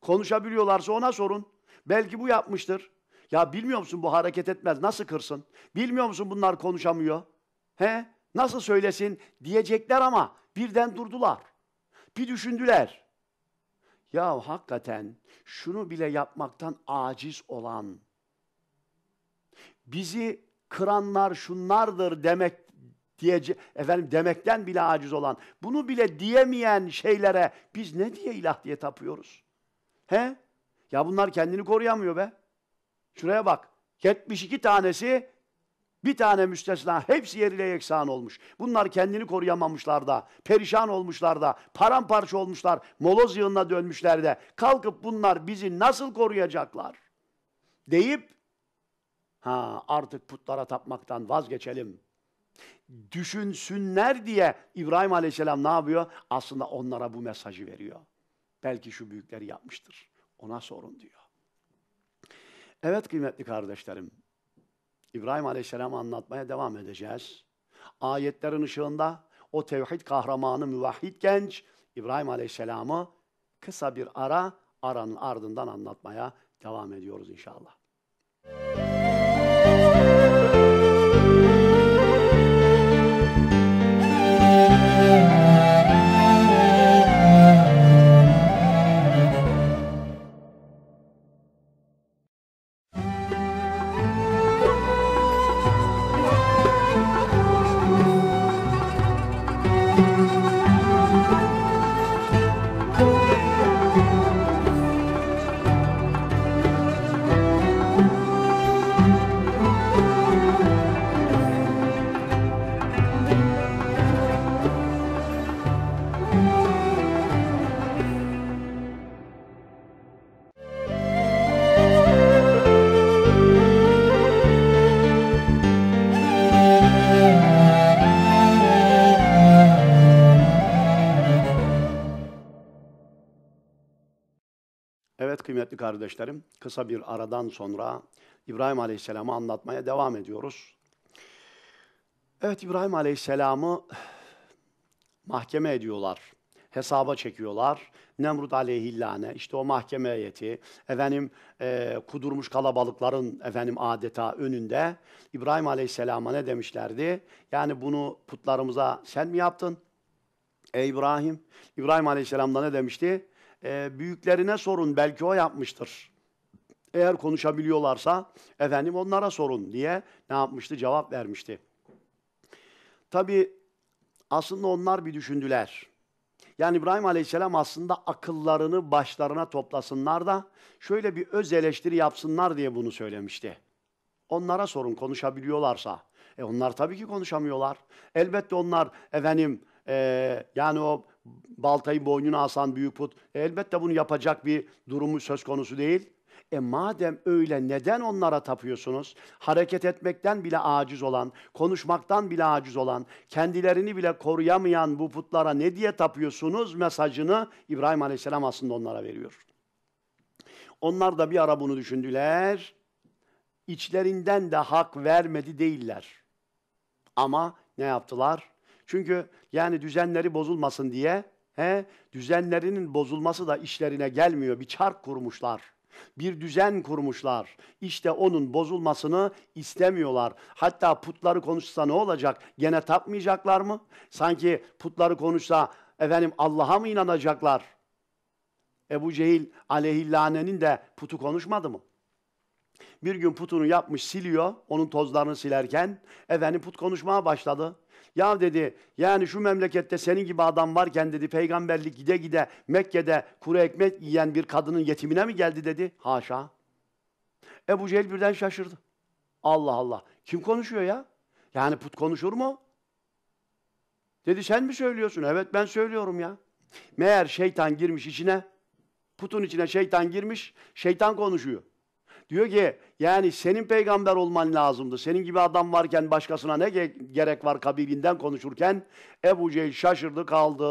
Konuşabiliyorlarsa ona sorun. Belki bu yapmıştır. Ya bilmiyor musun bu hareket etmez, nasıl kırsın? Bilmiyor musun bunlar konuşamıyor? He? Nasıl söylesin diyecekler ama birden durdular bir düşündüler. Ya hakikaten şunu bile yapmaktan aciz olan, bizi kıranlar şunlardır demek diyece efendim demekten bile aciz olan, bunu bile diyemeyen şeylere biz ne diye ilah diye tapıyoruz? He? Ya bunlar kendini koruyamıyor be. Şuraya bak. 72 tanesi bir tane müstesna hepsi yerine yeksan olmuş. Bunlar kendini koruyamamışlar da, perişan olmuşlar da, paramparça olmuşlar, moloz yığınına dönmüşler de. Kalkıp bunlar bizi nasıl koruyacaklar? Deyip ha artık putlara tapmaktan vazgeçelim. Düşünsünler diye İbrahim Aleyhisselam ne yapıyor? Aslında onlara bu mesajı veriyor. Belki şu büyükleri yapmıştır. Ona sorun diyor. Evet kıymetli kardeşlerim, İbrahim Aleyhisselam'ı anlatmaya devam edeceğiz. Ayetlerin ışığında o tevhid kahramanı müvahhid genç İbrahim Aleyhisselam'ı kısa bir ara aranın ardından anlatmaya devam ediyoruz inşallah. Müzik kardeşlerim, kısa bir aradan sonra İbrahim Aleyhisselam'ı anlatmaya devam ediyoruz. Evet İbrahim Aleyhisselam'ı mahkeme ediyorlar. Hesaba çekiyorlar. Nemrut aleyhillâne, işte o mahkeme heyeti, efendim e, kudurmuş kalabalıkların efendim adeta önünde İbrahim Aleyhisselam'a ne demişlerdi? Yani bunu putlarımıza sen mi yaptın? Ey İbrahim! İbrahim Aleyhisselam da ne demişti? e, büyüklerine sorun belki o yapmıştır. Eğer konuşabiliyorlarsa efendim onlara sorun diye ne yapmıştı cevap vermişti. Tabi aslında onlar bir düşündüler. Yani İbrahim Aleyhisselam aslında akıllarını başlarına toplasınlar da şöyle bir öz eleştiri yapsınlar diye bunu söylemişti. Onlara sorun konuşabiliyorlarsa. E onlar tabii ki konuşamıyorlar. Elbette onlar efendim e, yani o baltayı boynuna asan büyük put e, elbette bunu yapacak bir durumu söz konusu değil. E madem öyle neden onlara tapıyorsunuz? Hareket etmekten bile aciz olan, konuşmaktan bile aciz olan, kendilerini bile koruyamayan bu putlara ne diye tapıyorsunuz mesajını İbrahim Aleyhisselam aslında onlara veriyor. Onlar da bir ara bunu düşündüler. İçlerinden de hak vermedi değiller. Ama ne yaptılar? Çünkü yani düzenleri bozulmasın diye he, düzenlerinin bozulması da işlerine gelmiyor. Bir çark kurmuşlar. Bir düzen kurmuşlar. İşte onun bozulmasını istemiyorlar. Hatta putları konuşsa ne olacak? Gene tapmayacaklar mı? Sanki putları konuşsa efendim Allah'a mı inanacaklar? Ebu Cehil aleyhillanenin de putu konuşmadı mı? Bir gün putunu yapmış siliyor, onun tozlarını silerken efendim put konuşmaya başladı. Ya dedi yani şu memlekette senin gibi adam varken dedi peygamberlik gide gide Mekke'de kuru ekmek yiyen bir kadının yetimine mi geldi dedi. Haşa. Ebu Cehil birden şaşırdı. Allah Allah. Kim konuşuyor ya? Yani put konuşur mu? Dedi sen mi söylüyorsun? Evet ben söylüyorum ya. Meğer şeytan girmiş içine. Putun içine şeytan girmiş. Şeytan konuşuyor. Diyor ki yani senin peygamber olman lazımdı. Senin gibi adam varken başkasına ne gerek var kabilinden konuşurken Ebu Cehil şaşırdı kaldı.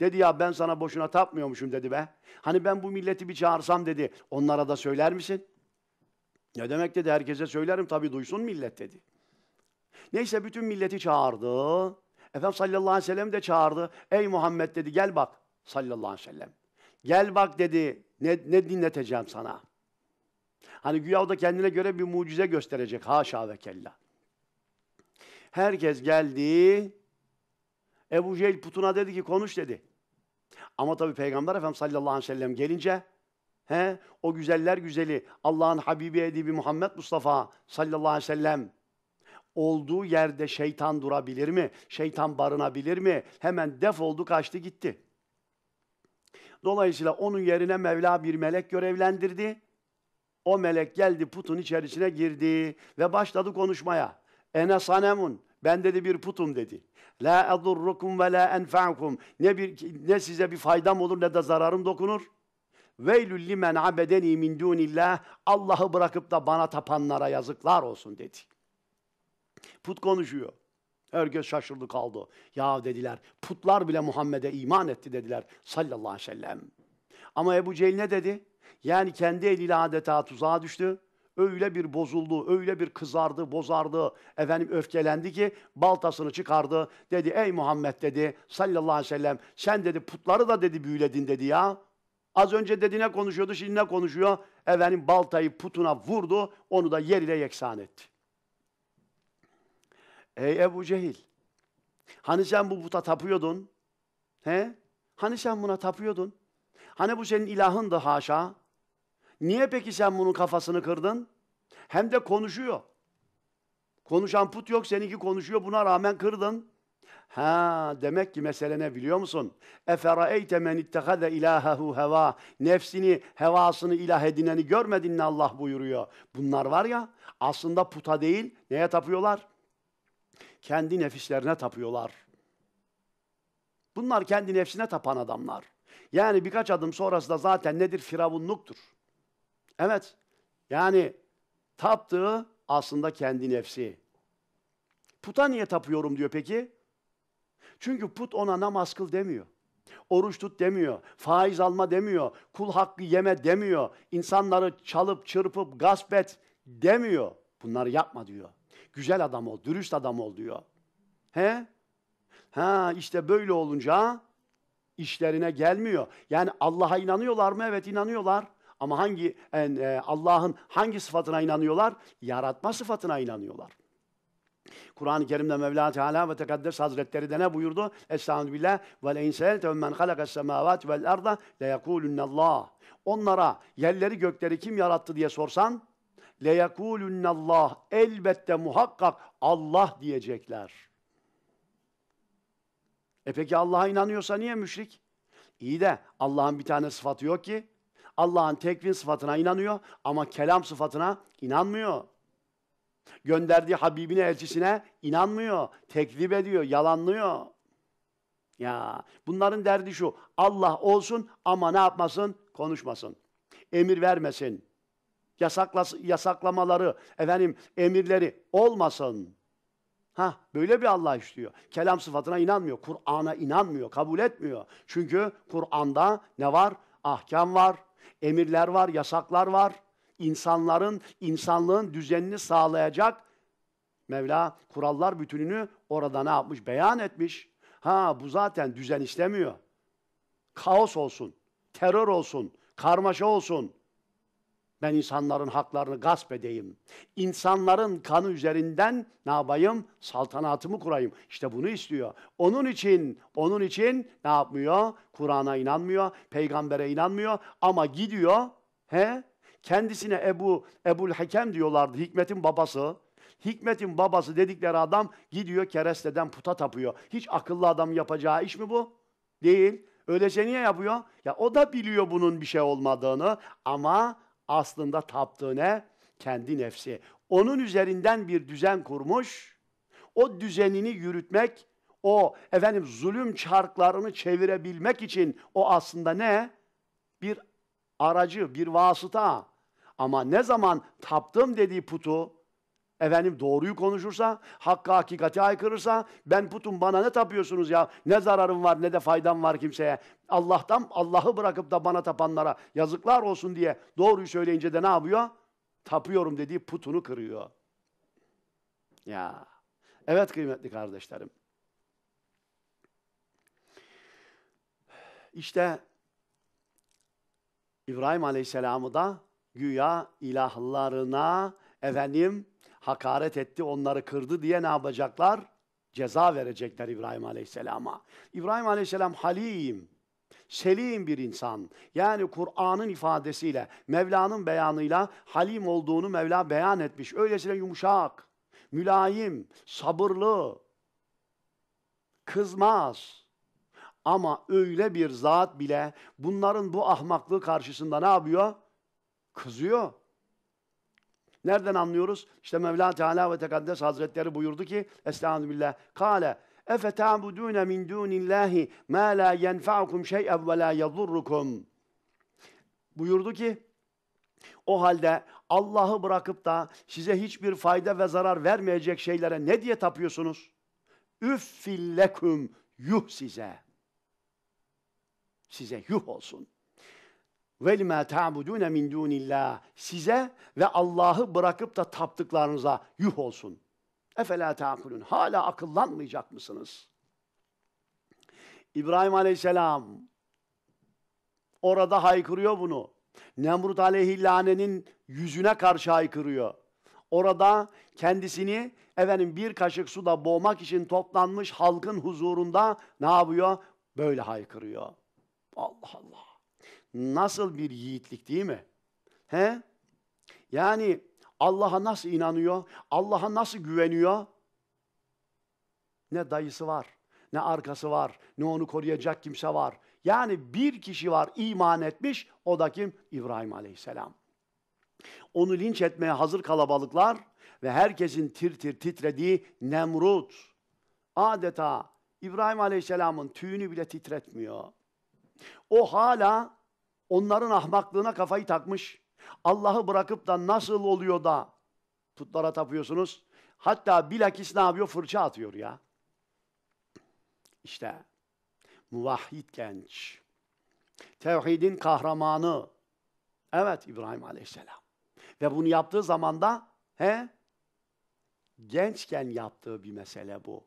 Dedi ya ben sana boşuna tapmıyormuşum dedi be. Hani ben bu milleti bir çağırsam dedi. Onlara da söyler misin? Ne demek dedi herkese söylerim tabii duysun millet dedi. Neyse bütün milleti çağırdı. Efendim sallallahu aleyhi ve sellem de çağırdı. Ey Muhammed dedi gel bak sallallahu aleyhi ve sellem. Gel bak dedi ne, ne dinleteceğim sana.'' Hani güya o da kendine göre bir mucize gösterecek. Haşa ve kella. Herkes geldi. Ebu Cehil putuna dedi ki konuş dedi. Ama tabii Peygamber Efendimiz sallallahu aleyhi ve sellem gelince he, o güzeller güzeli Allah'ın Habibi Edibi Muhammed Mustafa sallallahu aleyhi ve sellem olduğu yerde şeytan durabilir mi? Şeytan barınabilir mi? Hemen def oldu kaçtı gitti. Dolayısıyla onun yerine Mevla bir melek görevlendirdi. O melek geldi putun içerisine girdi ve başladı konuşmaya. Ene sanemun. Ben dedi bir putum dedi. La edurrukum ve la enfa'kum. Ne bir ne size bir faydam olur ne de zararım dokunur. Veylül limen abedeni min dunillah. Allah'ı bırakıp da bana tapanlara yazıklar olsun dedi. Put konuşuyor. Herkes şaşırdı kaldı. Ya dediler putlar bile Muhammed'e iman etti dediler sallallahu aleyhi ve sellem. Ama Ebu Cehil ne dedi? Yani kendi eliyle adeta tuzağa düştü. Öyle bir bozuldu, öyle bir kızardı, bozardı, efendim öfkelendi ki baltasını çıkardı. Dedi ey Muhammed dedi sallallahu aleyhi ve sellem sen dedi putları da dedi büyüledin dedi ya. Az önce dedi ne konuşuyordu şimdi ne konuşuyor? Efendim baltayı putuna vurdu onu da yer ile yeksan etti. Ey Ebu Cehil hani sen bu puta tapıyordun? He? Hani sen buna tapıyordun? Hani bu senin ilahındı haşa? Niye peki sen bunun kafasını kırdın? Hem de konuşuyor. Konuşan put yok, seninki konuşuyor. Buna rağmen kırdın. Ha demek ki mesele ne biliyor musun? Eferaeyte men ittehade ilahehu heva. Nefsini, hevasını ilah edineni görmedin mi Allah buyuruyor. Bunlar var ya aslında puta değil neye tapıyorlar? Kendi nefislerine tapıyorlar. Bunlar kendi nefsine tapan adamlar. Yani birkaç adım sonrası da zaten nedir? Firavunluktur. Evet. Yani taptığı aslında kendi nefsi. Puta niye tapıyorum diyor peki? Çünkü put ona namaz kıl demiyor. Oruç tut demiyor, faiz alma demiyor, kul hakkı yeme demiyor, insanları çalıp çırpıp gasp et demiyor. Bunları yapma diyor. Güzel adam ol, dürüst adam ol diyor. He? Ha işte böyle olunca işlerine gelmiyor. Yani Allah'a inanıyorlar mı? Evet inanıyorlar. Ama hangi e, e, Allah'ın hangi sıfatına inanıyorlar? Yaratma sıfatına inanıyorlar. Kur'an-ı Kerim'de Mevla Teala ve Tekaddes Hazretleri de ne buyurdu? Estağfirullah. Ve le inselte men halakas semavati vel arda le yekulünnallah. Onlara yerleri gökleri kim yarattı diye sorsan le Allah. Elbette muhakkak Allah diyecekler. E peki Allah'a inanıyorsa niye müşrik? İyi de Allah'ın bir tane sıfatı yok ki. Allah'ın tekvin sıfatına inanıyor ama kelam sıfatına inanmıyor. Gönderdiği Habibine, elçisine inanmıyor. Tekzip ediyor, yalanlıyor. Ya bunların derdi şu. Allah olsun ama ne yapmasın? Konuşmasın. Emir vermesin. Yasaklas yasaklamaları, efendim emirleri olmasın. Ha böyle bir Allah istiyor. Kelam sıfatına inanmıyor. Kur'an'a inanmıyor, kabul etmiyor. Çünkü Kur'an'da ne var? Ahkam var, Emirler var, yasaklar var. İnsanların, insanlığın düzenini sağlayacak Mevla kurallar bütününü orada ne yapmış? Beyan etmiş. Ha bu zaten düzen istemiyor. Kaos olsun, terör olsun, karmaşa olsun, ben insanların haklarını gasp edeyim. İnsanların kanı üzerinden ne yapayım? Saltanatımı kurayım. İşte bunu istiyor. Onun için, onun için ne yapmıyor? Kur'an'a inanmıyor, peygambere inanmıyor ama gidiyor. He? Kendisine Ebu Ebul Hekem diyorlardı. Hikmet'in babası. Hikmet'in babası dedikleri adam gidiyor keresteden puta tapıyor. Hiç akıllı adam yapacağı iş mi bu? Değil. Öyleyse niye yapıyor? Ya o da biliyor bunun bir şey olmadığını ama aslında taptığı ne? Kendi nefsi. Onun üzerinden bir düzen kurmuş. O düzenini yürütmek, o efendim zulüm çarklarını çevirebilmek için o aslında ne? Bir aracı, bir vasıta. Ama ne zaman taptım dediği putu, efendim doğruyu konuşursa, hakka hakikati aykırırsa ben putum bana ne tapıyorsunuz ya? Ne zararım var ne de faydam var kimseye. Allah'tan Allah'ı bırakıp da bana tapanlara yazıklar olsun diye doğruyu söyleyince de ne yapıyor? Tapıyorum dediği putunu kırıyor. Ya. Evet kıymetli kardeşlerim. İşte İbrahim Aleyhisselam'ı da güya ilahlarına efendim hakaret etti, onları kırdı diye ne yapacaklar? Ceza verecekler İbrahim Aleyhisselam'a. İbrahim Aleyhisselam halim, selim bir insan. Yani Kur'an'ın ifadesiyle, Mevla'nın beyanıyla halim olduğunu Mevla beyan etmiş. Öylesine yumuşak, mülayim, sabırlı, kızmaz. Ama öyle bir zat bile bunların bu ahmaklığı karşısında ne yapıyor? Kızıyor. Nereden anlıyoruz? İşte Mevla Teala ve Tekaddes Hazretleri buyurdu ki Estağfirullah. Kale efetâbudûne min dûnillâhi mâ lâ yenfa'ukum şey'en ve lâ yadurrukum. Buyurdu ki o halde Allah'ı bırakıp da size hiçbir fayda ve zarar vermeyecek şeylere ne diye tapıyorsunuz? Üffilleküm yuh size. Size yuh olsun. Ve lima ta'budun min dunillah. Size ve Allah'ı bırakıp da taptıklarınıza yuh olsun. Efela ta'kulun. Hala akıllanmayacak mısınız? İbrahim Aleyhisselam orada haykırıyor bunu. Nemrut Aleyhillane'nin yüzüne karşı haykırıyor. Orada kendisini efendim bir kaşık suda boğmak için toplanmış halkın huzurunda ne yapıyor? Böyle haykırıyor. Allah Allah. Nasıl bir yiğitlik değil mi? He? Yani Allah'a nasıl inanıyor? Allah'a nasıl güveniyor? Ne dayısı var, ne arkası var, ne onu koruyacak kimse var. Yani bir kişi var iman etmiş, o da kim? İbrahim Aleyhisselam. Onu linç etmeye hazır kalabalıklar ve herkesin tir tir titrediği Nemrut. Adeta İbrahim Aleyhisselam'ın tüyünü bile titretmiyor. O hala onların ahmaklığına kafayı takmış. Allah'ı bırakıp da nasıl oluyor da putlara tapıyorsunuz? Hatta bilakis ne yapıyor? Fırça atıyor ya. İşte muvahhid genç. Tevhidin kahramanı. Evet İbrahim Aleyhisselam. Ve bunu yaptığı zaman da he, gençken yaptığı bir mesele bu.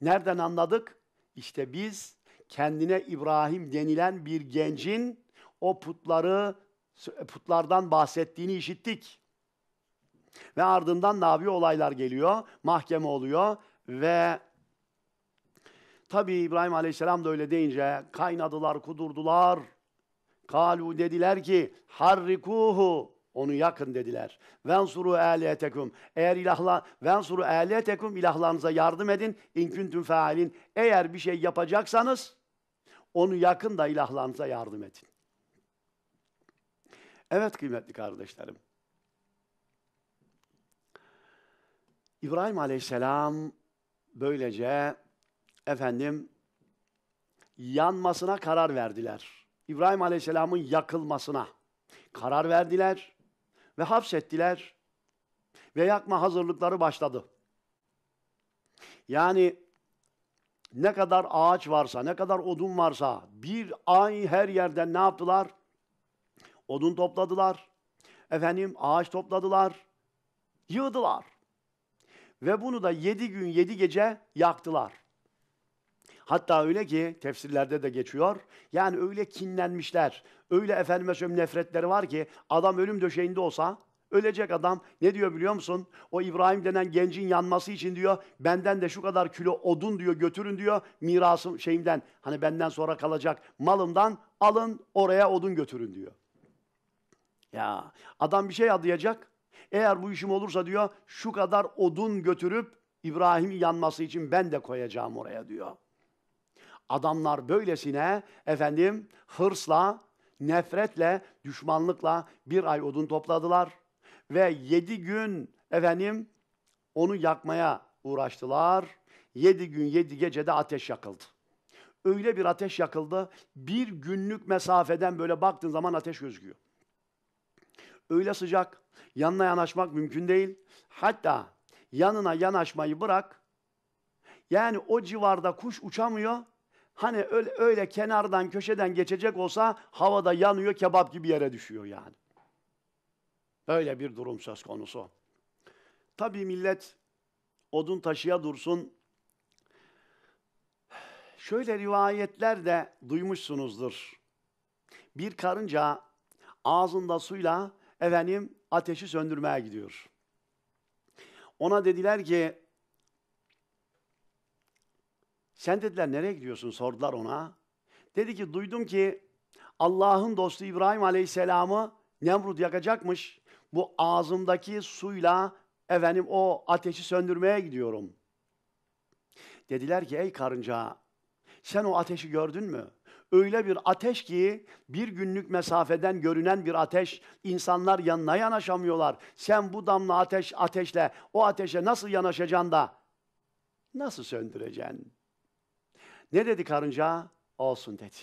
Nereden anladık? İşte biz kendine İbrahim denilen bir gencin o putları e, putlardan bahsettiğini işittik. Ve ardından nabi olaylar geliyor, mahkeme oluyor ve tabi İbrahim Aleyhisselam da öyle deyince kaynadılar, kudurdular. Kalu dediler ki harrikuhu onu yakın dediler. Vensuru aliyetekum. Eğer ilahla vensuru aliyetekum ilahlarınıza yardım edin. İnküntüm fealin. Eğer bir şey yapacaksanız onu yakın da ilahlarınıza yardım edin. Evet kıymetli kardeşlerim. İbrahim Aleyhisselam böylece efendim yanmasına karar verdiler. İbrahim Aleyhisselam'ın yakılmasına karar verdiler ve hapsettiler ve yakma hazırlıkları başladı. Yani ne kadar ağaç varsa, ne kadar odun varsa bir ay her yerden ne yaptılar? odun topladılar. Efendim ağaç topladılar. Yığdılar. Ve bunu da yedi gün yedi gece yaktılar. Hatta öyle ki tefsirlerde de geçiyor. Yani öyle kinlenmişler. Öyle efendime söyleyeyim nefretleri var ki adam ölüm döşeğinde olsa ölecek adam ne diyor biliyor musun? O İbrahim denen gencin yanması için diyor benden de şu kadar kilo odun diyor götürün diyor mirasım şeyimden hani benden sonra kalacak malımdan alın oraya odun götürün diyor. Ya adam bir şey adayacak. Eğer bu işim olursa diyor şu kadar odun götürüp İbrahim'in yanması için ben de koyacağım oraya diyor. Adamlar böylesine efendim hırsla, nefretle, düşmanlıkla bir ay odun topladılar. Ve yedi gün efendim onu yakmaya uğraştılar. Yedi gün yedi gecede ateş yakıldı. Öyle bir ateş yakıldı. Bir günlük mesafeden böyle baktığın zaman ateş gözüküyor. Öyle sıcak, yanına yanaşmak mümkün değil. Hatta yanına yanaşmayı bırak. Yani o civarda kuş uçamıyor. Hani öyle, öyle kenardan, köşeden geçecek olsa havada yanıyor, kebap gibi yere düşüyor yani. Böyle bir durum söz konusu. Tabii millet odun taşıya dursun. Şöyle rivayetler de duymuşsunuzdur. Bir karınca ağzında suyla efendim ateşi söndürmeye gidiyor. Ona dediler ki sen dediler nereye gidiyorsun sordular ona. Dedi ki duydum ki Allah'ın dostu İbrahim Aleyhisselam'ı Nemrut yakacakmış. Bu ağzımdaki suyla efendim o ateşi söndürmeye gidiyorum. Dediler ki ey karınca sen o ateşi gördün mü? öyle bir ateş ki bir günlük mesafeden görünen bir ateş. insanlar yanına yanaşamıyorlar. Sen bu damla ateş ateşle o ateşe nasıl yanaşacaksın da nasıl söndüreceksin? Ne dedi karınca? Olsun dedi.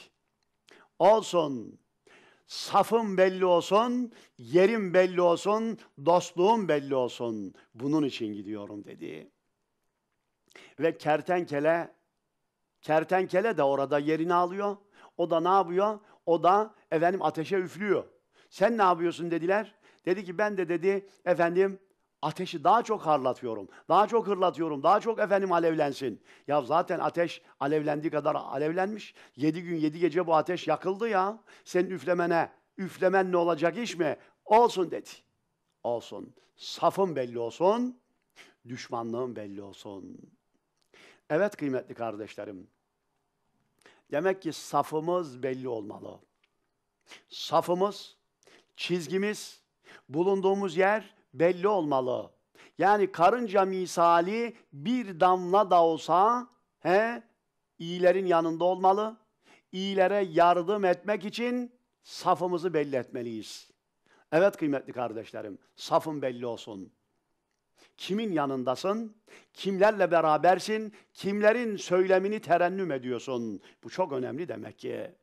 Olsun. Safım belli olsun, yerim belli olsun, dostluğum belli olsun. Bunun için gidiyorum dedi. Ve kertenkele kertenkele de orada yerini alıyor. O da ne yapıyor? O da efendim ateşe üflüyor. Sen ne yapıyorsun dediler. Dedi ki ben de dedi efendim ateşi daha çok harlatıyorum. Daha çok hırlatıyorum. Daha çok efendim alevlensin. Ya zaten ateş alevlendiği kadar alevlenmiş. Yedi gün yedi gece bu ateş yakıldı ya. Senin üflemene, üflemen ne olacak iş mi? Olsun dedi. Olsun. Safın belli olsun. Düşmanlığın belli olsun. Evet kıymetli kardeşlerim. Demek ki safımız belli olmalı. Safımız, çizgimiz, bulunduğumuz yer belli olmalı. Yani karınca misali bir damla da olsa he, iyilerin yanında olmalı. İyilere yardım etmek için safımızı belli etmeliyiz. Evet kıymetli kardeşlerim, safın belli olsun. Kimin yanındasın? Kimlerle berabersin? Kimlerin söylemini terennüm ediyorsun? Bu çok önemli demek ki.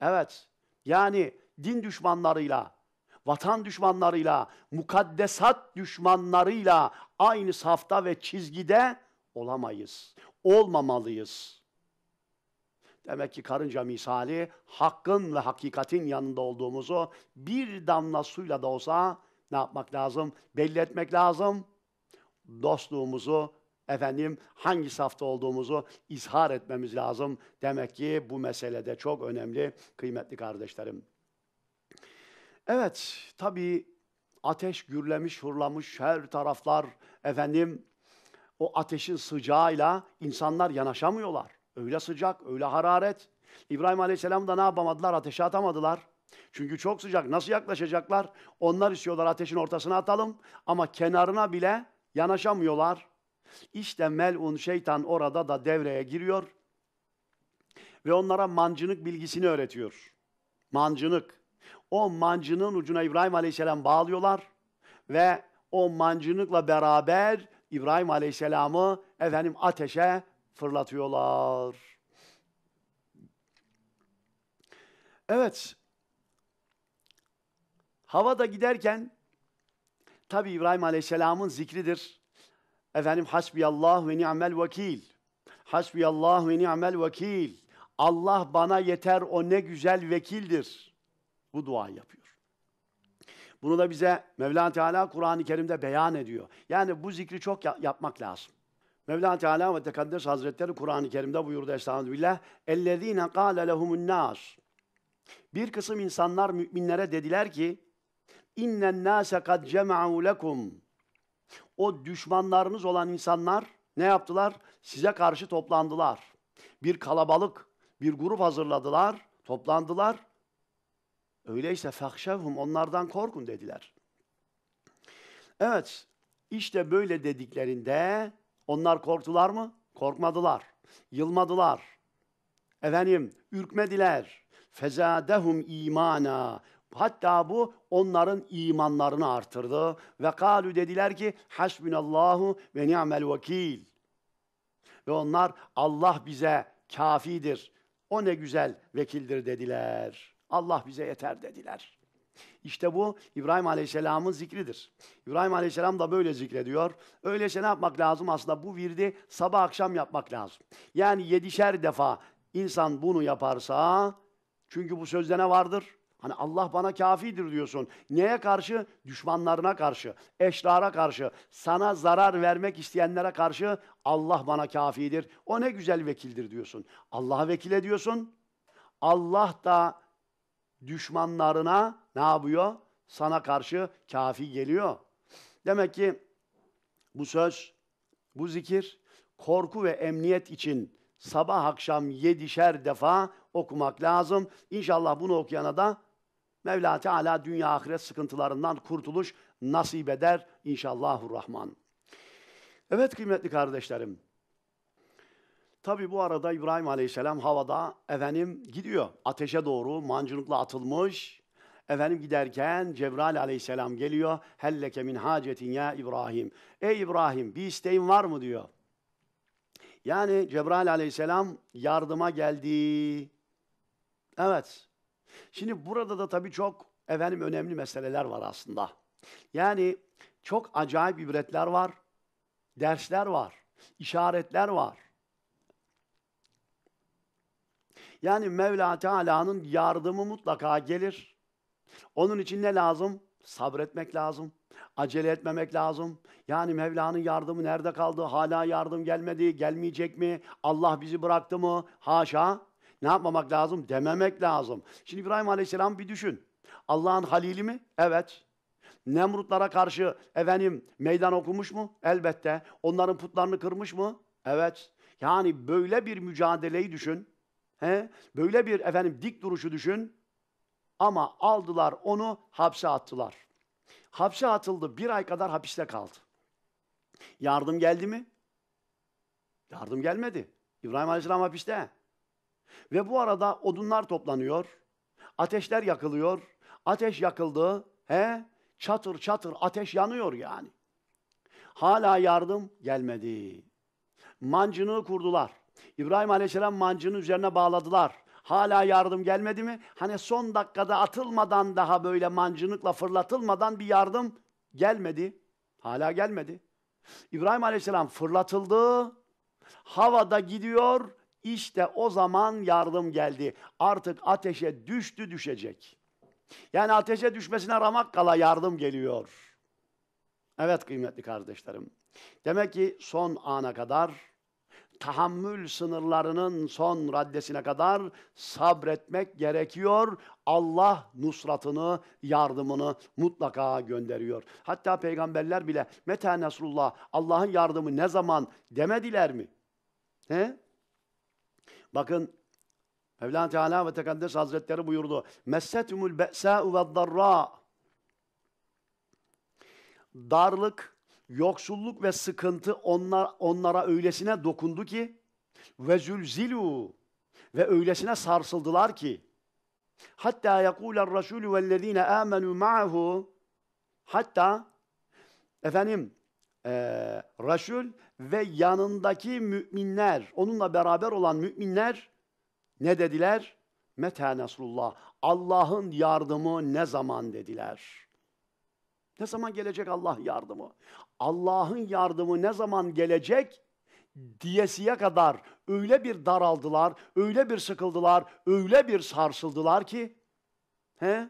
Evet. Yani din düşmanlarıyla, vatan düşmanlarıyla, mukaddesat düşmanlarıyla aynı safta ve çizgide olamayız. Olmamalıyız. Demek ki karınca misali hakkın ve hakikatin yanında olduğumuzu bir damla suyla da olsa ne yapmak lazım? Belli etmek lazım dostluğumuzu, efendim hangi safta olduğumuzu izhar etmemiz lazım. Demek ki bu meselede çok önemli kıymetli kardeşlerim. Evet, tabii ateş gürlemiş, hurlamış her taraflar efendim o ateşin sıcağıyla insanlar yanaşamıyorlar. Öyle sıcak, öyle hararet. İbrahim Aleyhisselam da ne yapamadılar? Ateşe atamadılar. Çünkü çok sıcak. Nasıl yaklaşacaklar? Onlar istiyorlar ateşin ortasına atalım ama kenarına bile Yanaşamıyorlar. İşte melun şeytan orada da devreye giriyor ve onlara mancınık bilgisini öğretiyor. Mancınık. O mancının ucuna İbrahim Aleyhisselam bağlıyorlar ve o mancınıkla beraber İbrahim Aleyhisselam'ı efendim ateşe fırlatıyorlar. Evet. Havada giderken Tabi İbrahim Aleyhisselam'ın zikridir. Efendim hasbiyallah ve ni'mel vakil. Hasbiyallah ve ni'mel vakil. Allah bana yeter o ne güzel vekildir. Bu dua yapıyor. Bunu da bize Mevlana Teala Kur'an-ı Kerim'de beyan ediyor. Yani bu zikri çok ya- yapmak lazım. Mevlana Teala ve Tekaddes Hazretleri Kur'an-ı Kerim'de buyurdu Estağfirullah. اَلَّذ۪ينَ قَالَ لَهُمُ النَّاسِ Bir kısım insanlar müminlere dediler ki, İnnen nase kad cema'u lekum. O düşmanlarınız olan insanlar ne yaptılar? Size karşı toplandılar. Bir kalabalık, bir grup hazırladılar, toplandılar. Öyleyse fahşevhum onlardan korkun dediler. Evet, işte böyle dediklerinde onlar korktular mı? Korkmadılar, yılmadılar. Efendim, ürkmediler. Fezadehum imana. Hatta bu onların imanlarını artırdı. Ve kalu dediler ki hasbinallahu ve ni'mel vekil. Ve onlar Allah bize kafidir. O ne güzel vekildir dediler. Allah bize yeter dediler. İşte bu İbrahim Aleyhisselam'ın zikridir. İbrahim Aleyhisselam da böyle zikrediyor. Öyleyse ne yapmak lazım? Aslında bu virdi sabah akşam yapmak lazım. Yani yedişer defa insan bunu yaparsa, çünkü bu sözde ne vardır? Hani Allah bana kafidir diyorsun. Neye karşı? Düşmanlarına karşı, eşlara karşı, sana zarar vermek isteyenlere karşı Allah bana kafidir. O ne güzel vekildir diyorsun. Allah'a vekil ediyorsun. Allah da düşmanlarına ne yapıyor? Sana karşı kafi geliyor. Demek ki bu söz, bu zikir korku ve emniyet için sabah akşam yedişer defa okumak lazım. İnşallah bunu okuyana da Mevla Teala dünya ahiret sıkıntılarından kurtuluş nasip eder inşallahurrahman. Evet kıymetli kardeşlerim. Tabi bu arada İbrahim Aleyhisselam havada efendim gidiyor. Ateşe doğru mancınıkla atılmış. Efendim giderken Cebrail aleyhisselam geliyor. Helleke min hacetin ya İbrahim. Ey İbrahim bir isteğin var mı diyor. Yani Cebrail aleyhisselam yardıma geldi. Evet. Şimdi burada da tabii çok efendim önemli meseleler var aslında. Yani çok acayip ibretler var, dersler var, işaretler var. Yani Mevla Teala'nın yardımı mutlaka gelir. Onun için ne lazım? Sabretmek lazım. Acele etmemek lazım. Yani Mevla'nın yardımı nerede kaldı? Hala yardım gelmedi, gelmeyecek mi? Allah bizi bıraktı mı? Haşa. Ne yapmamak lazım? Dememek lazım. Şimdi İbrahim Aleyhisselam bir düşün. Allah'ın halili mi? Evet. Nemrutlara karşı efendim meydan okumuş mu? Elbette. Onların putlarını kırmış mı? Evet. Yani böyle bir mücadeleyi düşün. He? Böyle bir efendim dik duruşu düşün. Ama aldılar onu hapse attılar. Hapse atıldı. Bir ay kadar hapiste kaldı. Yardım geldi mi? Yardım gelmedi. İbrahim Aleyhisselam hapiste. Ve bu arada odunlar toplanıyor. Ateşler yakılıyor. Ateş yakıldı. He? Çatır çatır ateş yanıyor yani. Hala yardım gelmedi. Mancını kurdular. İbrahim Aleyhisselam mancının üzerine bağladılar. Hala yardım gelmedi mi? Hani son dakikada atılmadan daha böyle mancınıkla fırlatılmadan bir yardım gelmedi. Hala gelmedi. İbrahim Aleyhisselam fırlatıldı. Havada gidiyor işte o zaman yardım geldi. Artık ateşe düştü düşecek. Yani ateşe düşmesine ramak kala yardım geliyor. Evet kıymetli kardeşlerim. Demek ki son ana kadar tahammül sınırlarının son raddesine kadar sabretmek gerekiyor. Allah nusratını, yardımını mutlaka gönderiyor. Hatta peygamberler bile meta nasrullah Allah'ın yardımı ne zaman demediler mi? He? Bakın Mevla Teala ve Tekaddes Hazretleri buyurdu. Messetumul be'sâ'u ve darra. Darlık, yoksulluk ve sıkıntı onlar, onlara öylesine dokundu ki ve zülzilu ve öylesine sarsıldılar ki hatta yekûler rasûlü vellezîne âmenû ma'hu hatta efendim e, Resul ve yanındaki müminler, onunla beraber olan müminler ne dediler? Meta Nasrullah. Allah'ın yardımı ne zaman dediler. Ne zaman gelecek Allah yardımı? Allah'ın yardımı ne zaman gelecek? Diyesiye kadar öyle bir daraldılar, öyle bir sıkıldılar, öyle bir sarsıldılar ki. He?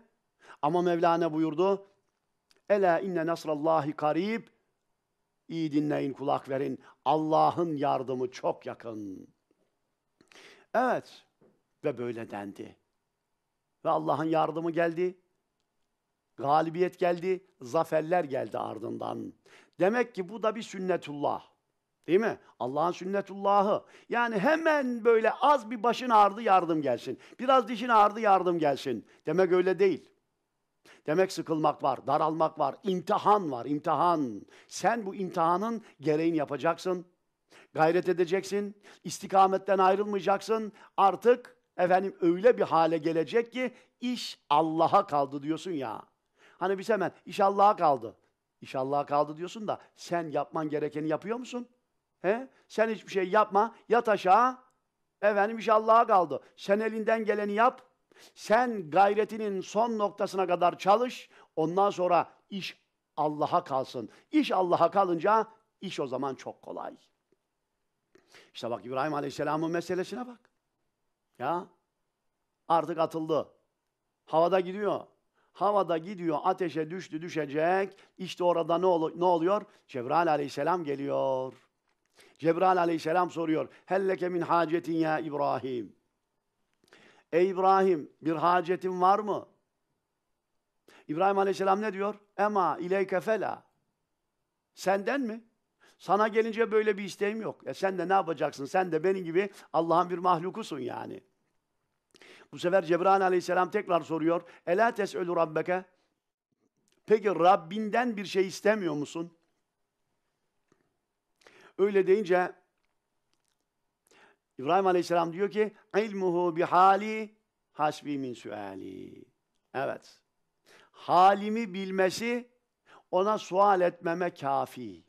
Ama Mevlana buyurdu. Ela inne nasrallahi karib İyi dinleyin, kulak verin. Allah'ın yardımı çok yakın. Evet ve böyle dendi. Ve Allah'ın yardımı geldi. Galibiyet geldi, zaferler geldi ardından. Demek ki bu da bir sünnetullah. Değil mi? Allah'ın sünnetullahı. Yani hemen böyle az bir başın ağrıdı yardım gelsin. Biraz dişin ağrıdı yardım gelsin. Demek öyle değil. Demek sıkılmak var, daralmak var, imtihan var, imtihan. Sen bu imtihanın gereğini yapacaksın. Gayret edeceksin, istikametten ayrılmayacaksın. Artık efendim öyle bir hale gelecek ki iş Allah'a kaldı diyorsun ya. Hani biz hemen iş Allah'a kaldı. İş Allah'a kaldı diyorsun da sen yapman gerekeni yapıyor musun? He? Sen hiçbir şey yapma, yat aşağı. Efendim iş Allah'a kaldı. Sen elinden geleni yap. Sen gayretinin son noktasına kadar çalış. Ondan sonra iş Allah'a kalsın. İş Allah'a kalınca iş o zaman çok kolay. İşte bak İbrahim Aleyhisselam'ın meselesine bak. Ya artık atıldı. Havada gidiyor. Havada gidiyor, ateşe düştü, düşecek. İşte orada ne, ol ne oluyor? Cebrail aleyhisselam geliyor. Cebrail aleyhisselam soruyor. Helleke min hacetin ya İbrahim. Ey İbrahim bir hacetin var mı? İbrahim Aleyhisselam ne diyor? Ema ileyke fela. Senden mi? Sana gelince böyle bir isteğim yok. E sen de ne yapacaksın? Sen de benim gibi Allah'ın bir mahlukusun yani. Bu sefer Cebrail aleyhisselam tekrar soruyor. Ela tes'ölü rabbeke. Peki Rabbinden bir şey istemiyor musun? Öyle deyince İbrahim Aleyhisselam diyor ki ilmuhu bi hali hasbi min suali. Evet. Halimi bilmesi ona sual etmeme kafi.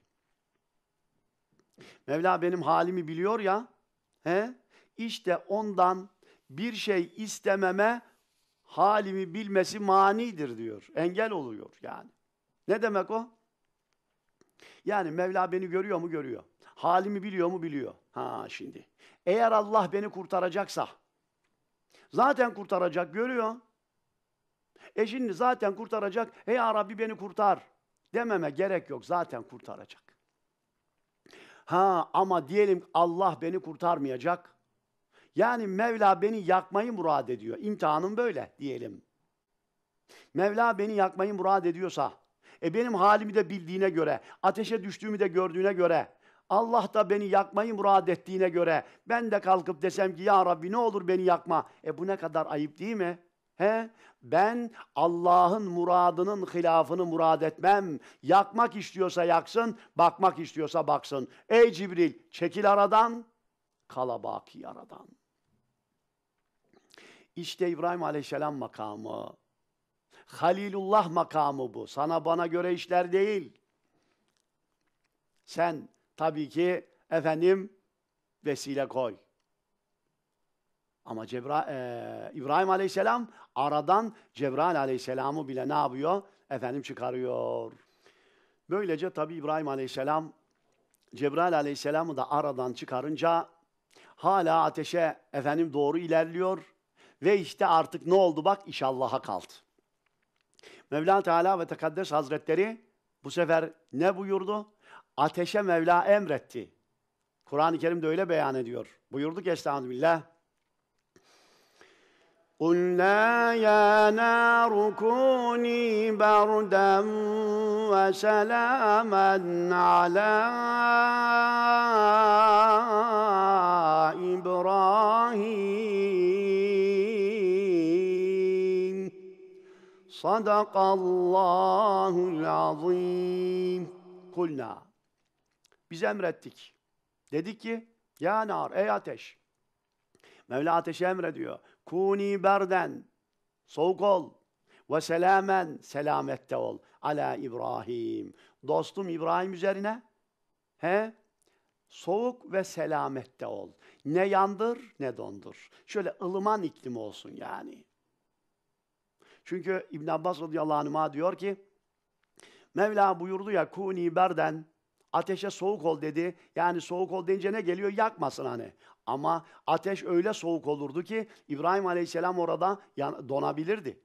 Mevla benim halimi biliyor ya. He? İşte ondan bir şey istememe halimi bilmesi manidir diyor. Engel oluyor yani. Ne demek o? Yani Mevla beni görüyor mu? Görüyor. Halimi biliyor mu? Biliyor. Ha şimdi. Eğer Allah beni kurtaracaksa, zaten kurtaracak görüyor. E şimdi zaten kurtaracak, ey Rabbi beni kurtar dememe gerek yok. Zaten kurtaracak. Ha ama diyelim Allah beni kurtarmayacak. Yani Mevla beni yakmayı murad ediyor. İmtihanım böyle diyelim. Mevla beni yakmayı murad ediyorsa, e benim halimi de bildiğine göre, ateşe düştüğümü de gördüğüne göre, Allah da beni yakmayı murad ettiğine göre ben de kalkıp desem ki ya Rabbi ne olur beni yakma. E bu ne kadar ayıp değil mi? He? Ben Allah'ın muradının hilafını murad etmem. Yakmak istiyorsa yaksın, bakmak istiyorsa baksın. Ey Cibril çekil aradan, kalabaki aradan. İşte İbrahim Aleyhisselam makamı. Halilullah makamı bu. Sana bana göre işler değil. Sen Tabii ki efendim vesile koy. Ama Cebra, e, İbrahim Aleyhisselam aradan Cebrail Aleyhisselam'ı bile ne yapıyor? Efendim çıkarıyor. Böylece tabi İbrahim Aleyhisselam Cebrail Aleyhisselam'ı da aradan çıkarınca hala ateşe efendim doğru ilerliyor ve işte artık ne oldu bak iş Allah'a kaldı. Mevla Teala ve Tekaddes Hazretleri bu sefer ne buyurdu? ateşe Mevla emretti. Kur'an-ı Kerim de öyle beyan ediyor. Buyurdu ki Estağfirullah. قُلْنَا يَا نَارُ كُونِي بَرْدًا وَسَلَامًا عَلَى إِبْرَاهِيمَ صَدَقَ اللّٰهُ الْعَظِيمُ قُلْنَا biz emrettik. Dedi ki ya nar ey ateş. Mevla ateşe emrediyor. Kuni berden soğuk ol ve selamen selamette ol ala İbrahim. Dostum İbrahim üzerine he soğuk ve selamette ol. Ne yandır ne dondur. Şöyle ılıman iklim olsun yani. Çünkü İbn Abbas radıyallahu anh'a diyor ki Mevla buyurdu ya kuni berden Ateşe soğuk ol dedi. Yani soğuk ol deyince ne geliyor? Yakmasın hani. Ama ateş öyle soğuk olurdu ki İbrahim Aleyhisselam orada donabilirdi.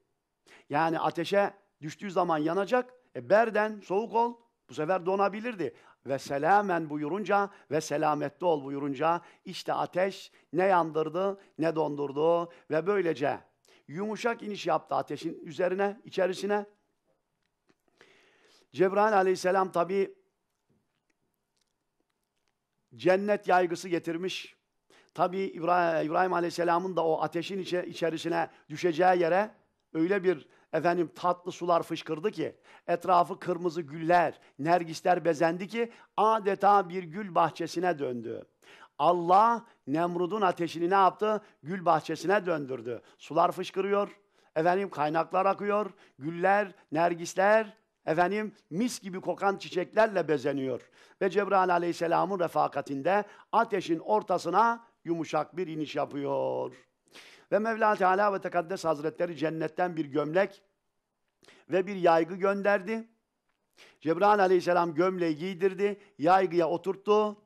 Yani ateşe düştüğü zaman yanacak. E berden soğuk ol. Bu sefer donabilirdi. Ve selamen buyurunca ve selamette ol buyurunca işte ateş ne yandırdı ne dondurdu ve böylece yumuşak iniş yaptı ateşin üzerine, içerisine. Cebrail aleyhisselam tabi cennet yaygısı getirmiş. Tabi İbrahim, İbrahim Aleyhisselam'ın da o ateşin içe, içerisine düşeceği yere öyle bir efendim tatlı sular fışkırdı ki etrafı kırmızı güller, nergisler bezendi ki adeta bir gül bahçesine döndü. Allah Nemrud'un ateşini ne yaptı? Gül bahçesine döndürdü. Sular fışkırıyor, efendim kaynaklar akıyor, güller, nergisler efendim mis gibi kokan çiçeklerle bezeniyor. Ve Cebrail aleyhisselamın refakatinde ateşin ortasına yumuşak bir iniş yapıyor. Ve Mevla Teala ve Tekaddes Hazretleri cennetten bir gömlek ve bir yaygı gönderdi. Cebrail aleyhisselam gömleği giydirdi, yaygıya oturttu.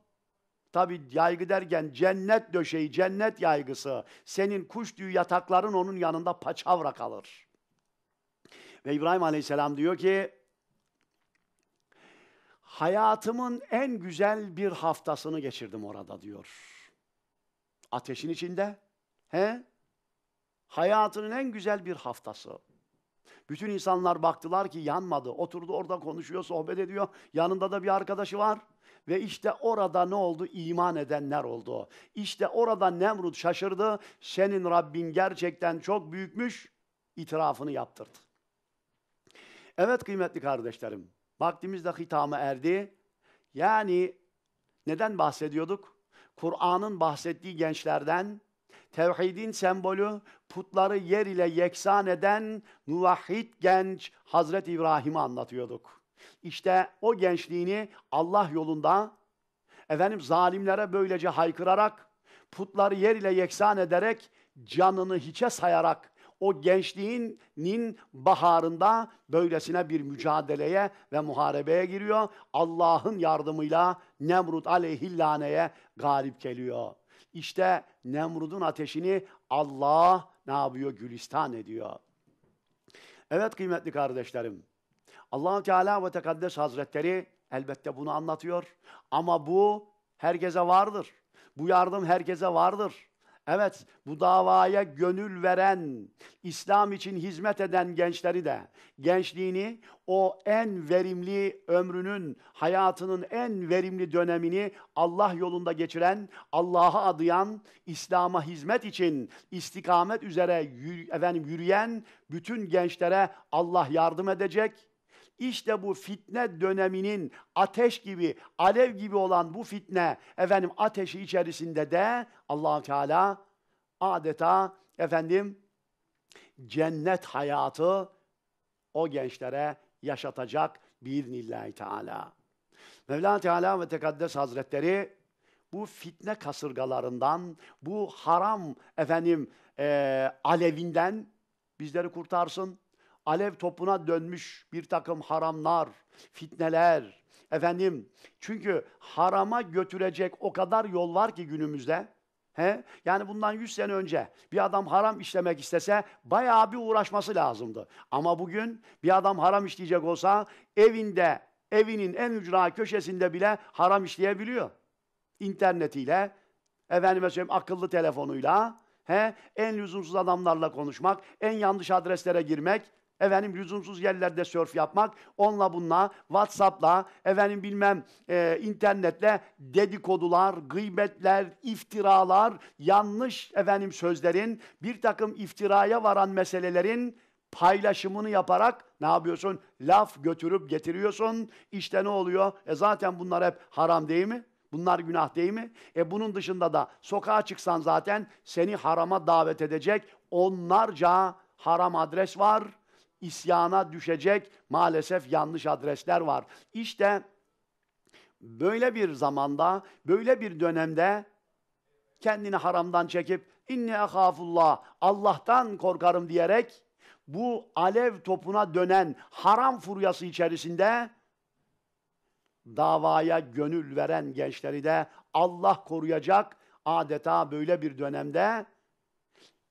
Tabi yaygı derken cennet döşeği, cennet yaygısı. Senin kuş tüyü yatakların onun yanında paçavra kalır. Ve İbrahim aleyhisselam diyor ki, hayatımın en güzel bir haftasını geçirdim orada diyor. Ateşin içinde. He? Hayatının en güzel bir haftası. Bütün insanlar baktılar ki yanmadı. Oturdu orada konuşuyor, sohbet ediyor. Yanında da bir arkadaşı var. Ve işte orada ne oldu? İman edenler oldu. İşte orada Nemrut şaşırdı. Senin Rabbin gerçekten çok büyükmüş. İtirafını yaptırdı. Evet kıymetli kardeşlerim. Vaktimiz de hitama erdi. Yani neden bahsediyorduk? Kur'an'ın bahsettiği gençlerden, tevhidin sembolü putları yer ile yeksan eden muvahhid genç Hazreti İbrahim'i anlatıyorduk. İşte o gençliğini Allah yolunda efendim zalimlere böylece haykırarak, putları yer ile yeksan ederek, canını hiçe sayarak o gençliğinin baharında böylesine bir mücadeleye ve muharebeye giriyor. Allah'ın yardımıyla Nemrut aleyhillane'ye galip geliyor. İşte Nemrut'un ateşini Allah ne yapıyor? Gülistan ediyor. Evet kıymetli kardeşlerim. Allah Teala ve Tekaddes Hazretleri elbette bunu anlatıyor. Ama bu herkese vardır. Bu yardım herkese vardır. Evet, bu davaya gönül veren, İslam için hizmet eden gençleri de, gençliğini o en verimli ömrünün, hayatının en verimli dönemini Allah yolunda geçiren, Allah'a adayan, İslam'a hizmet için istikamet üzere yürü, efendim, yürüyen bütün gençlere Allah yardım edecek işte bu fitne döneminin ateş gibi, alev gibi olan bu fitne efendim ateşi içerisinde de allah Teala adeta efendim cennet hayatı o gençlere yaşatacak bir biiznillahü teala. Mevla Teala ve Tekaddes Hazretleri bu fitne kasırgalarından, bu haram efendim e, alevinden bizleri kurtarsın alev topuna dönmüş bir takım haramlar, fitneler. Efendim çünkü harama götürecek o kadar yol var ki günümüzde. He? Yani bundan 100 sene önce bir adam haram işlemek istese bayağı bir uğraşması lazımdı. Ama bugün bir adam haram işleyecek olsa evinde, evinin en ücra köşesinde bile haram işleyebiliyor. İnternetiyle, efendime söyleyeyim akıllı telefonuyla, he? en lüzumsuz adamlarla konuşmak, en yanlış adreslere girmek, efendim lüzumsuz yerlerde sörf yapmak, onunla bununla, Whatsapp'la, efendim bilmem e, internetle dedikodular, gıybetler, iftiralar, yanlış efendim sözlerin, bir takım iftiraya varan meselelerin paylaşımını yaparak ne yapıyorsun? Laf götürüp getiriyorsun. İşte ne oluyor? E zaten bunlar hep haram değil mi? Bunlar günah değil mi? E bunun dışında da sokağa çıksan zaten seni harama davet edecek onlarca haram adres var isyana düşecek maalesef yanlış adresler var. İşte böyle bir zamanda, böyle bir dönemde kendini haramdan çekip inni ahafullah Allah'tan korkarım diyerek bu alev topuna dönen haram furyası içerisinde davaya gönül veren gençleri de Allah koruyacak adeta böyle bir dönemde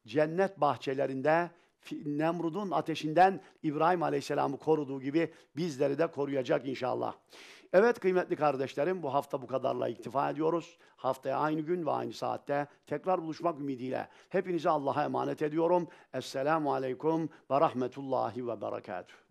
cennet bahçelerinde Nemrud'un ateşinden İbrahim Aleyhisselam'ı koruduğu gibi bizleri de koruyacak inşallah. Evet kıymetli kardeşlerim bu hafta bu kadarla iktifa ediyoruz. Haftaya aynı gün ve aynı saatte tekrar buluşmak ümidiyle hepinizi Allah'a emanet ediyorum. Esselamu Aleyküm ve Rahmetullahi ve Berekatuhu.